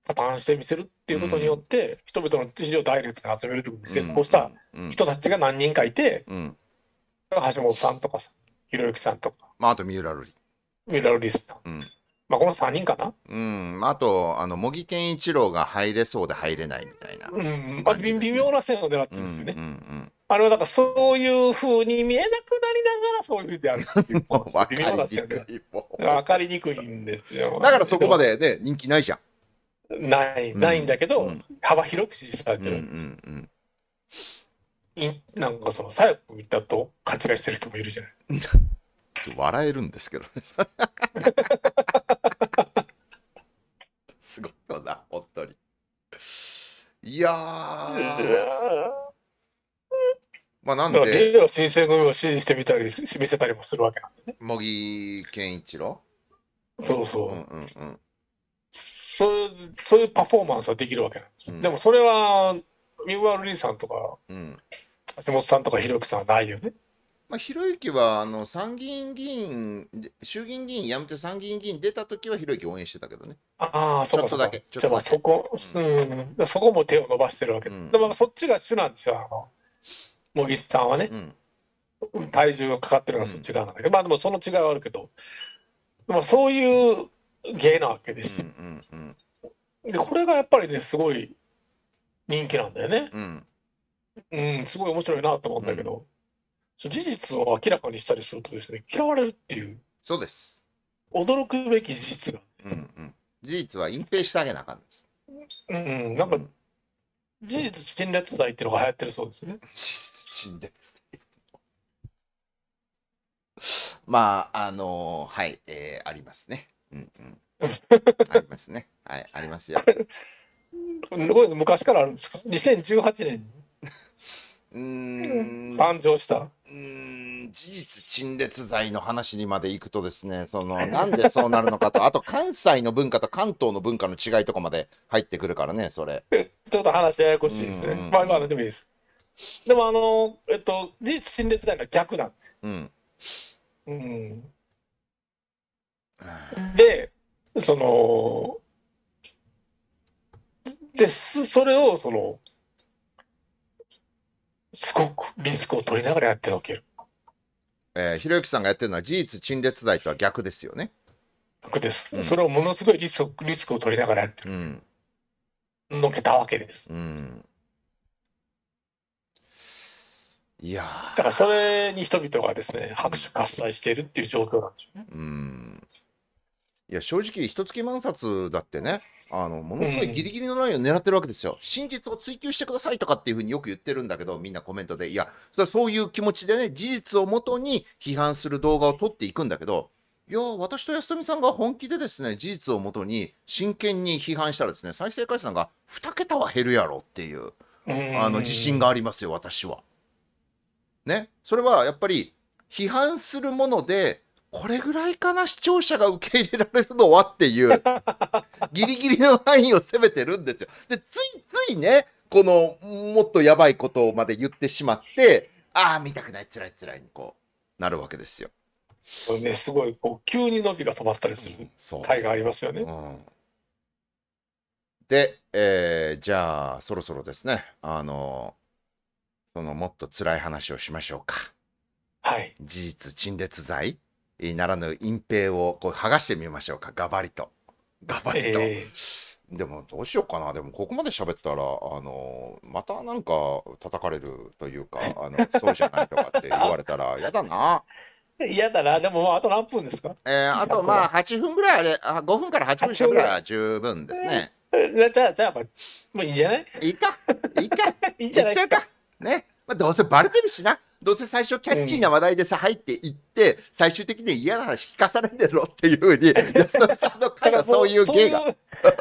B: 加担してみせるっていうことによって、人々の知識をダイレクトに集めるということに成功した人たちが何人かいて、うん橋本さんとかさ、ひろゆきさんとか。まあ、あと三浦瑠璃。三浦瑠璃さん。うんまあ、この
A: 3人かな。うん、あと、あの茂木健一郎が入れそうで入れないみた
B: いな、ね、うんまあ、微妙な線を狙ってるんですよね。うんうんうんあれはだからそういうふうに見えなくなりながらそういうふうであるっていう、分かりにくい、分かりにくいんですよ。だからそこまでね、人気ないじゃん。ない、ないんだけど、うん、幅広く支持されてるんです。うんうんうん、なんかその左翼見たと勘違いしてる人もいるじゃ
A: ない。笑えるんですけどね。すごいよな、本当に。いや
B: ー。
A: まあ、なんで。リオ新選組を支持してみ
B: たり、示せたりもするわけなんでね。茂木健一郎そうそう。うんうんそういうパフォーマンスはできるわけなんです。うん、でもそれは、三浦瑠麗さんとか、うん、橋本さんとか、ひろゆきさんはないよね。まあ、ひ
A: ろゆきはあの参議院議員、衆議院議員辞めて参議院議員出たときはひろゆき応援してたけどね。
B: ああ、そこだけ。ちょっとだけそこ、うん、そこも手を伸ばしてるわけうん、でもそっちが主なんですよ。あの茂木さんはね、うん、体重がかかってるのがそっち側なんだけど、うん、まあでもその違いはあるけど、まあ、そういう芸なわけですよ、うんうんうん、でこれがやっぱりねすごい人気なんだよね。うん、うん、すごい面白いなと思うんだけど、う事実を明らかにしたりするとですね嫌われるっていうそうです驚くべき事実が、
A: うんうん、事実は隠蔽してあげなあかんです。うん、なんか、
B: 事実陳列罪っていうのが流行ってるそうですね。
A: んでまあ、あのはい、えー、ありますね。うんうん。
B: ありますね。はい、ありますよ。昔からあるんですか ?2018 年うん誕生したうん事実
A: 陳列罪の話にまでいくとですねそのなんでそうなるのかとあと関西の文化と関東の文化の違いとかまで入ってくるからねそれ
B: ちょっと話ややこしいですねまあまあでもいいですでもあの、えっと、事実陳列台が逆なんですよ。うん。うん、で、その、で、それを、その、すごくリスクを取りながらやっておける。
A: えー、ひろゆきさんがやってるのは事実陳列台とは逆ですよね。逆です。うん、それ
B: をものすごいリスクリスクを取りながらやってる。うん、のけたわけです。うんいやだからそれに人々がですね拍手喝采しているっていう状況なんです
A: よ、ね、うんいや正直一月万冊だってねあのものすごいギリギリのラインを狙ってるわけですよ、うん、真実を追求してくださいとかっていうふうによく言ってるんだけどみんなコメントでいやそそういう気持ちでね事実をもとに批判する動画を撮っていくんだけどいや私と安富さんが本気でですね事実をもとに真剣に批判したらですね再生回数が2桁は減るやろっていう、うん、あの自信がありますよ私は。ね、それはやっぱり批判するもので、これぐらいかな視聴者が受け入れられるのはっていう、ギリギリの範囲を攻めてるんですよ。で、ついついね、この、もっとやばいことをまで言ってしまって、
B: ああ、見たくない、つらいつらいにこ
A: う、なるわけですよ。
B: これね、すごい、こう、急に伸びが止まったりする回がありますよね。うん、
A: で、えー、じゃあ、そろそろですね、あのーそのもっと辛い話をしましょうか。はい。事実陳列罪ならぬ隠蔽をこう剥がしてみましょうか。ガバリと。ガバリと。えー、でもどうしようかな。でもここまで喋ったらあのまたなんか叩かれるというか、あのそうじゃないとかって言われたら嫌だな。
B: 嫌だな、でももうあと何分ですか
A: えー、あとまあ
B: 8分ぐらいあれ、あ
A: 5分から8分ぐらいは十分ですね。
B: じゃあ、じゃあ、もういいんじゃないいいか、いいか、いいんじゃないです
A: か。ね。まあ、どうせバレてるしな。どうせ最初キャッチーな話題でさ、入っていって、最終的に嫌な話聞かされてろっていうふうに、安さんのはそういう芸が。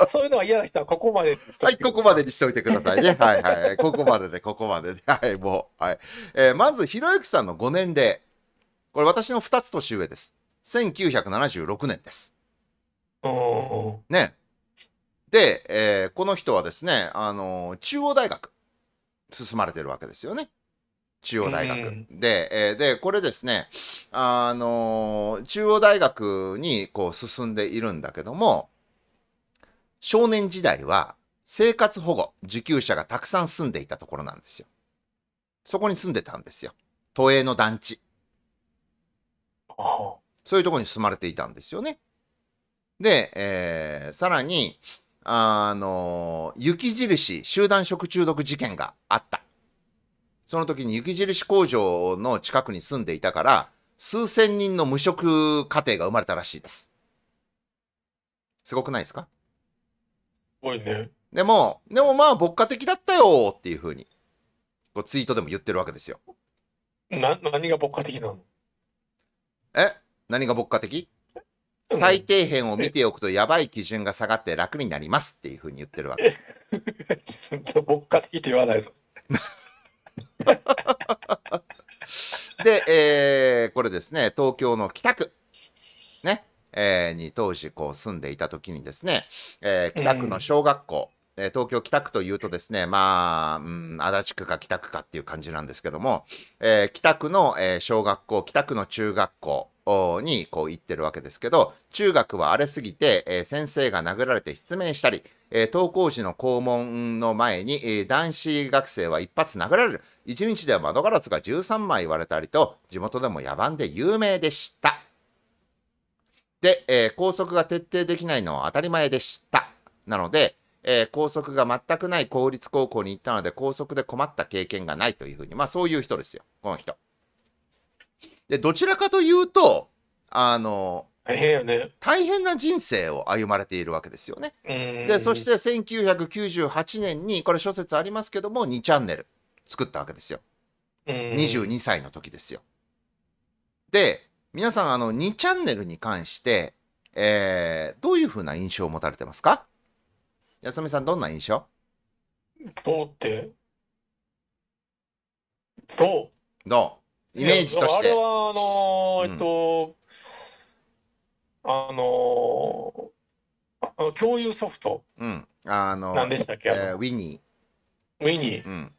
A: そういう のが嫌な人はここまではい、ここまでにしておいてくださいね。はいはい。ここまでで、ここまでで。はい、もう。はい。えー、まず、ひろゆきさんの5年で、これ私の2つ年上です。1976年です。ね。で、えー、この人はですね、あのー、中央大学。進まれてるわけですよね。中央大学、えー、で、えー、でこれですね、あのー、中央大学にこう進んでいるんだけども少年時代は生活保護受給者がたくさん住んでいたところなんですよ。そこに住んでたんですよ。都営の団地。そういうとこに住まれていたんですよね。で、えー、さらに、あの、雪印集団食中毒事件があった。その時に雪印工場の近くに住んでいたから、数千人の無職家庭が生まれたらしいです。すごくないですかすごいね。でも、でもまあ、牧歌的だったよっていうふうに、こうツイートでも言ってるわけですよ。
B: な、何が牧歌的なの
A: え何が牧歌的
B: 最底辺を見
A: ておくとやばい基準が下がって楽になりますっていうふうに言ってるわけです。僕かて言わないでで、えー、これですね、東京の北区、ね、えー、に当時こう住んでいた時にですね、えー、北区の小学校、うんえ東京北区というとですね、まあ、うん、足立区か北区かっていう感じなんですけども、えー、北区の、え小学校、北区の中学校、にこう言ってるわけですけど、中学は荒れすぎて、えー、先生が殴られて失明したり、えー、登校時の校門の前に、えー、男子学生は一発殴られる。一日では窓ガラスが13枚割れたりと、地元でも野蛮で有名でした。で、えー、校則が徹底できないのは当たり前でした。なので、えー、校則が全くない公立高校に行ったので、校則で困った経験がないというふうに、まあそういう人ですよ、この人。で、どちらかというと、あの、大変ね、大変な人生を歩まれているわけですよね。で、そして1998年に、これ諸説ありますけども、2チャンネル作ったわけですよ。
B: 22
A: 歳の時ですよ。で、皆さん、あの、2チャンネルに関して、えー、どういうふうな印象を持たれてますか安富さん、どんな印象どうっ
B: てど
A: うどうイメージとして。あれは、
B: あのーえっと、あのー、あの共有ソフト。
A: うん。あのー、何でしたっけ、えー、ウィニー。ウィニー、うん。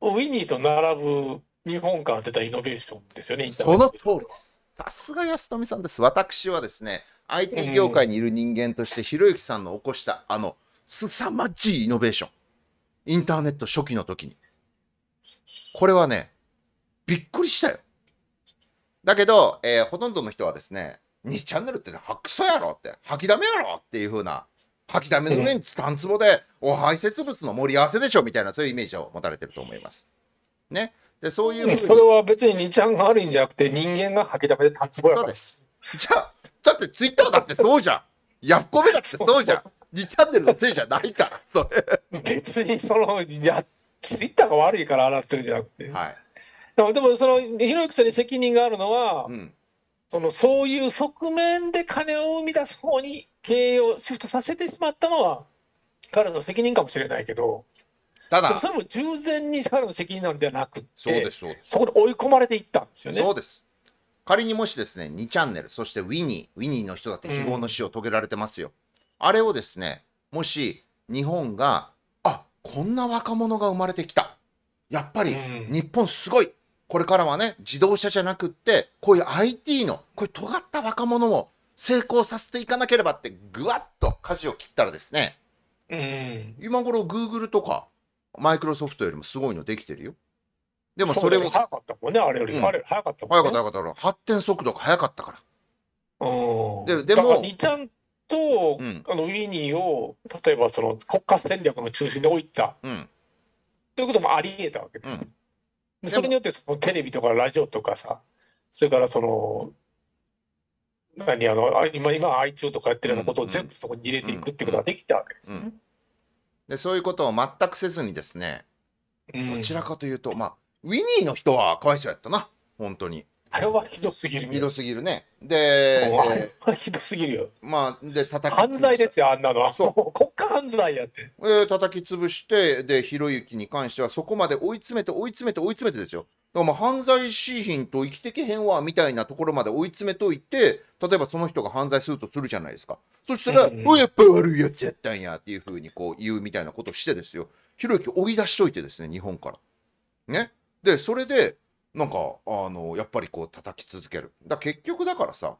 B: ウィニーと並ぶ日本から出たイノベーションですよね、その通
A: りです。さすが安富さんです。私はですね、IT 業界にいる人間として、ひろゆきさんの起こした、あの、凄まじいイノベーション。インターネット初期の時に。これはね、びっくりしたよ。だけど、えー、ほとんどの人はですね、2チャンネルってね、はくそやろって、吐きだめやろっていうふうな、吐きだめの上にツタンツボで、お排泄物の盛り合わせでしょみたいな、そういうイメージを持たれてると思います。
B: ね。で、そういうそれは別に2チャンが悪いんじゃなくて、人間が吐きだめでタンツボやからです。じゃあ、だってツイッターだってそうじゃん。やっこめだってそうじゃん。2チャンネルのせいじゃないから、それ。別にその、いや、ツイッターが悪いから洗ってるんじゃなくて。はい。でもそのひろゆきさんに責任があるのは、うん、そのそういう側面で金を生み出す方に経営をシフトさせてしまったのは彼の責任かもしれないけど。ただそれも従前に彼の責任なんではなくてそうですそうですそこで追い込まれていったんですよね。そうです
A: 仮にもしですね2チャンネルそしてウィニーウィニーの人だって非業の死を遂げられてますよ、うん、あれをですねもし日本があこんな若者が生まれてきたやっぱり日本すごい、うんこれからはね、自動車じゃなくって、こういう IT の、こういう尖った若者も成功させていかなければって、ぐわっと舵を切ったらですね、えー、今頃グーグルとか、マイクロソフトよりもすごいのできてるよ。
B: でもそれを。早かったもんね、あれより。うん、早かったもんね。早かった、早かった。発展速度が早かったから。
A: で
B: でも。2ちゃんと、うん、あのウィニーを、例えばその国家戦略の中心に置いた。うん。ということもあり得たわけです。うんそれによってそのテレビとかラジオとかさそれからその何あの今今 IQ とかやってるようなことを全部そこに入れていくってことができたわけですね。
A: でそういうことを全くせずにですねどちらかというと、まあウィニーの人はかわいそうやったな本当に。あれはひどすぎる。ひどすぎるね。で、ひどすぎるよ。まあ、で、戦犯罪ですよ、あんなの。そう。国犯罪やって。えー、叩き潰して、で、ひろゆきに関してはそこまで追い詰めて追い詰めて追い詰めてですよ。だからまあ犯罪し品と生きてけへんわみたいなところまで追い詰めといて、例えばその人が犯罪するとするじゃないですか。そしたら、うん、やっぱり悪いやつやったんやっていうふうにこう言うみたいなことしてですよ。ひろゆき追い出しといてですね、日本から。ね。で、それで、なんか、あの、やっぱりこう叩き続ける。だ結局だからさ、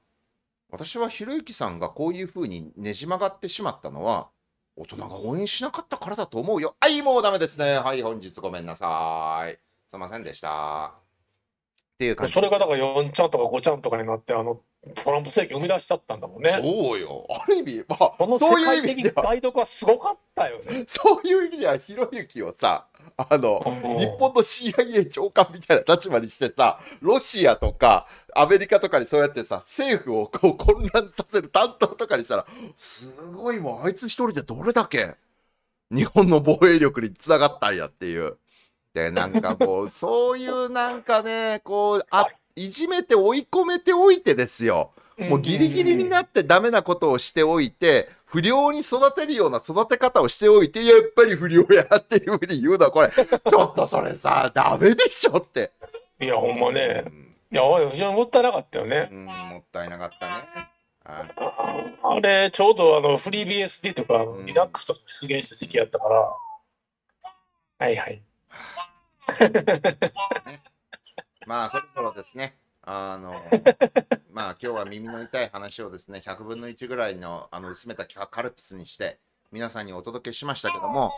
A: 私はひろゆきさんがこういうふうにねじ曲がってしまったのは、大人が応援しなかったからだと思うよ。はい、もうダメですね。はい、本日ごめんなさい。すいませんでした。っていう感じ。それがだから4
B: ちゃんとか5ちゃんとかになって、あの、トランプ政権生み出しちゃったんだもんね。そうよ。ある意味、まあ、そういう意味では。はすごかったよね。そういう意味では、ひろゆきをさ、あ
A: の、日本の CIA 長官みたいな立場にしてさ、ロシアとかアメリカとかにそうやってさ、政府をこう混乱させる担当とかにしたら、すごいもう、あいつ一人でどれだけ日本の防衛力につながったんやっていう。で、なんかこう、そういうなんかね、こう、あっいじめて追い込めておいてですよ。もうギリギリになってダメなことをしておいて、不良に育てるような育て方をしておいて、やっぱり不良やっていうふうに言うのは、これ、ちょっとそれさ、ダメでしょって。
B: いや、ほんまね。いや、非常にもったいなかったよね。うん、もったいなかったね。あれ、ちょうどあの、フリー BSD とか、リラックスとか出現した時期やったから。はいはい。ねまあ、そろそろですね、あの、
A: まあ、今日は耳の痛い話をですね、100分の1ぐらいのあの薄めたカルピスにして、皆さんにお届けしましたけども、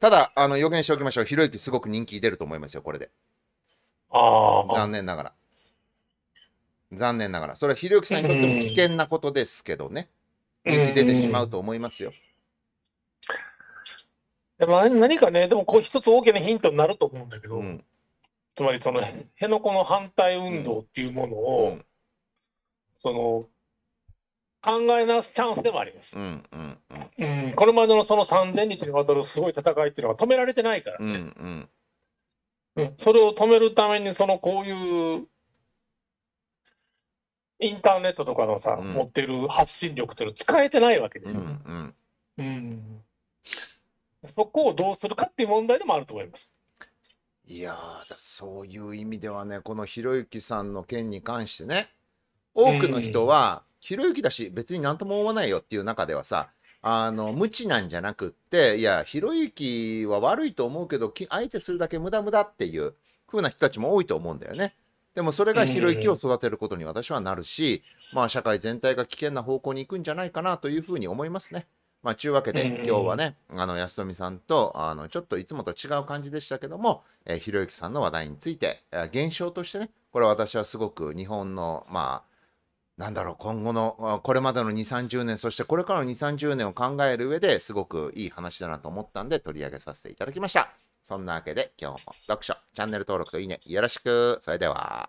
A: ただ、あの予言しておきましょう、ひろゆき、すごく人気出ると思いますよ、これで。ああ。残念ながら。残念ながら。それはひろゆきさんにとっても危険なことですけどね、人気出てしまうと思いま
B: すよ。でも何かね、でもこう一つ大きなヒントになると思うんだけど、うん、つまりその辺野古の反対運動っていうものを、うん、その考え直すチャンスでもありま
A: す。うんうん
B: うんこれまでのその3,000日にわたるすごい戦いっていうのは止められてないから
A: ね。うん
B: うん、それを止めるためにそのこういうインターネットとかのさ、うん、持ってる発信力っていうの使えてないわけですよ、うん、うん、そこをどうするかっていう問題でもあると思います。
A: いやそういう意味ではねこのひろゆきさんの件に関してね多くの人は、ひろゆきだし別に何とも思わないよっていう中ではさあの無知なんじゃなくっていやひろゆきは悪いと思うけど相手するだけ無駄無駄っていう風な人たちも多いと思うんだよね。でもそれがひろゆきを育てることに私はなるし、まあ社会全体が危険な方向に行くんじゃないかなというふうに思いますね。まあ、ちゅうわけで、今日はね、あの、安富さんと、あの、ちょっといつもと違う感じでしたけども、えひろゆきさんの話題について、え現象としてね、これ私はすごく日本の、まあ、なんだろう、今後の、これまでの2、30年、そしてこれからの2、30年を考える上ですごくいい話だなと思ったんで取り上げさせていただきました。そんなわけで今日も読書、チャンネル登録といいね、よろしく。それでは。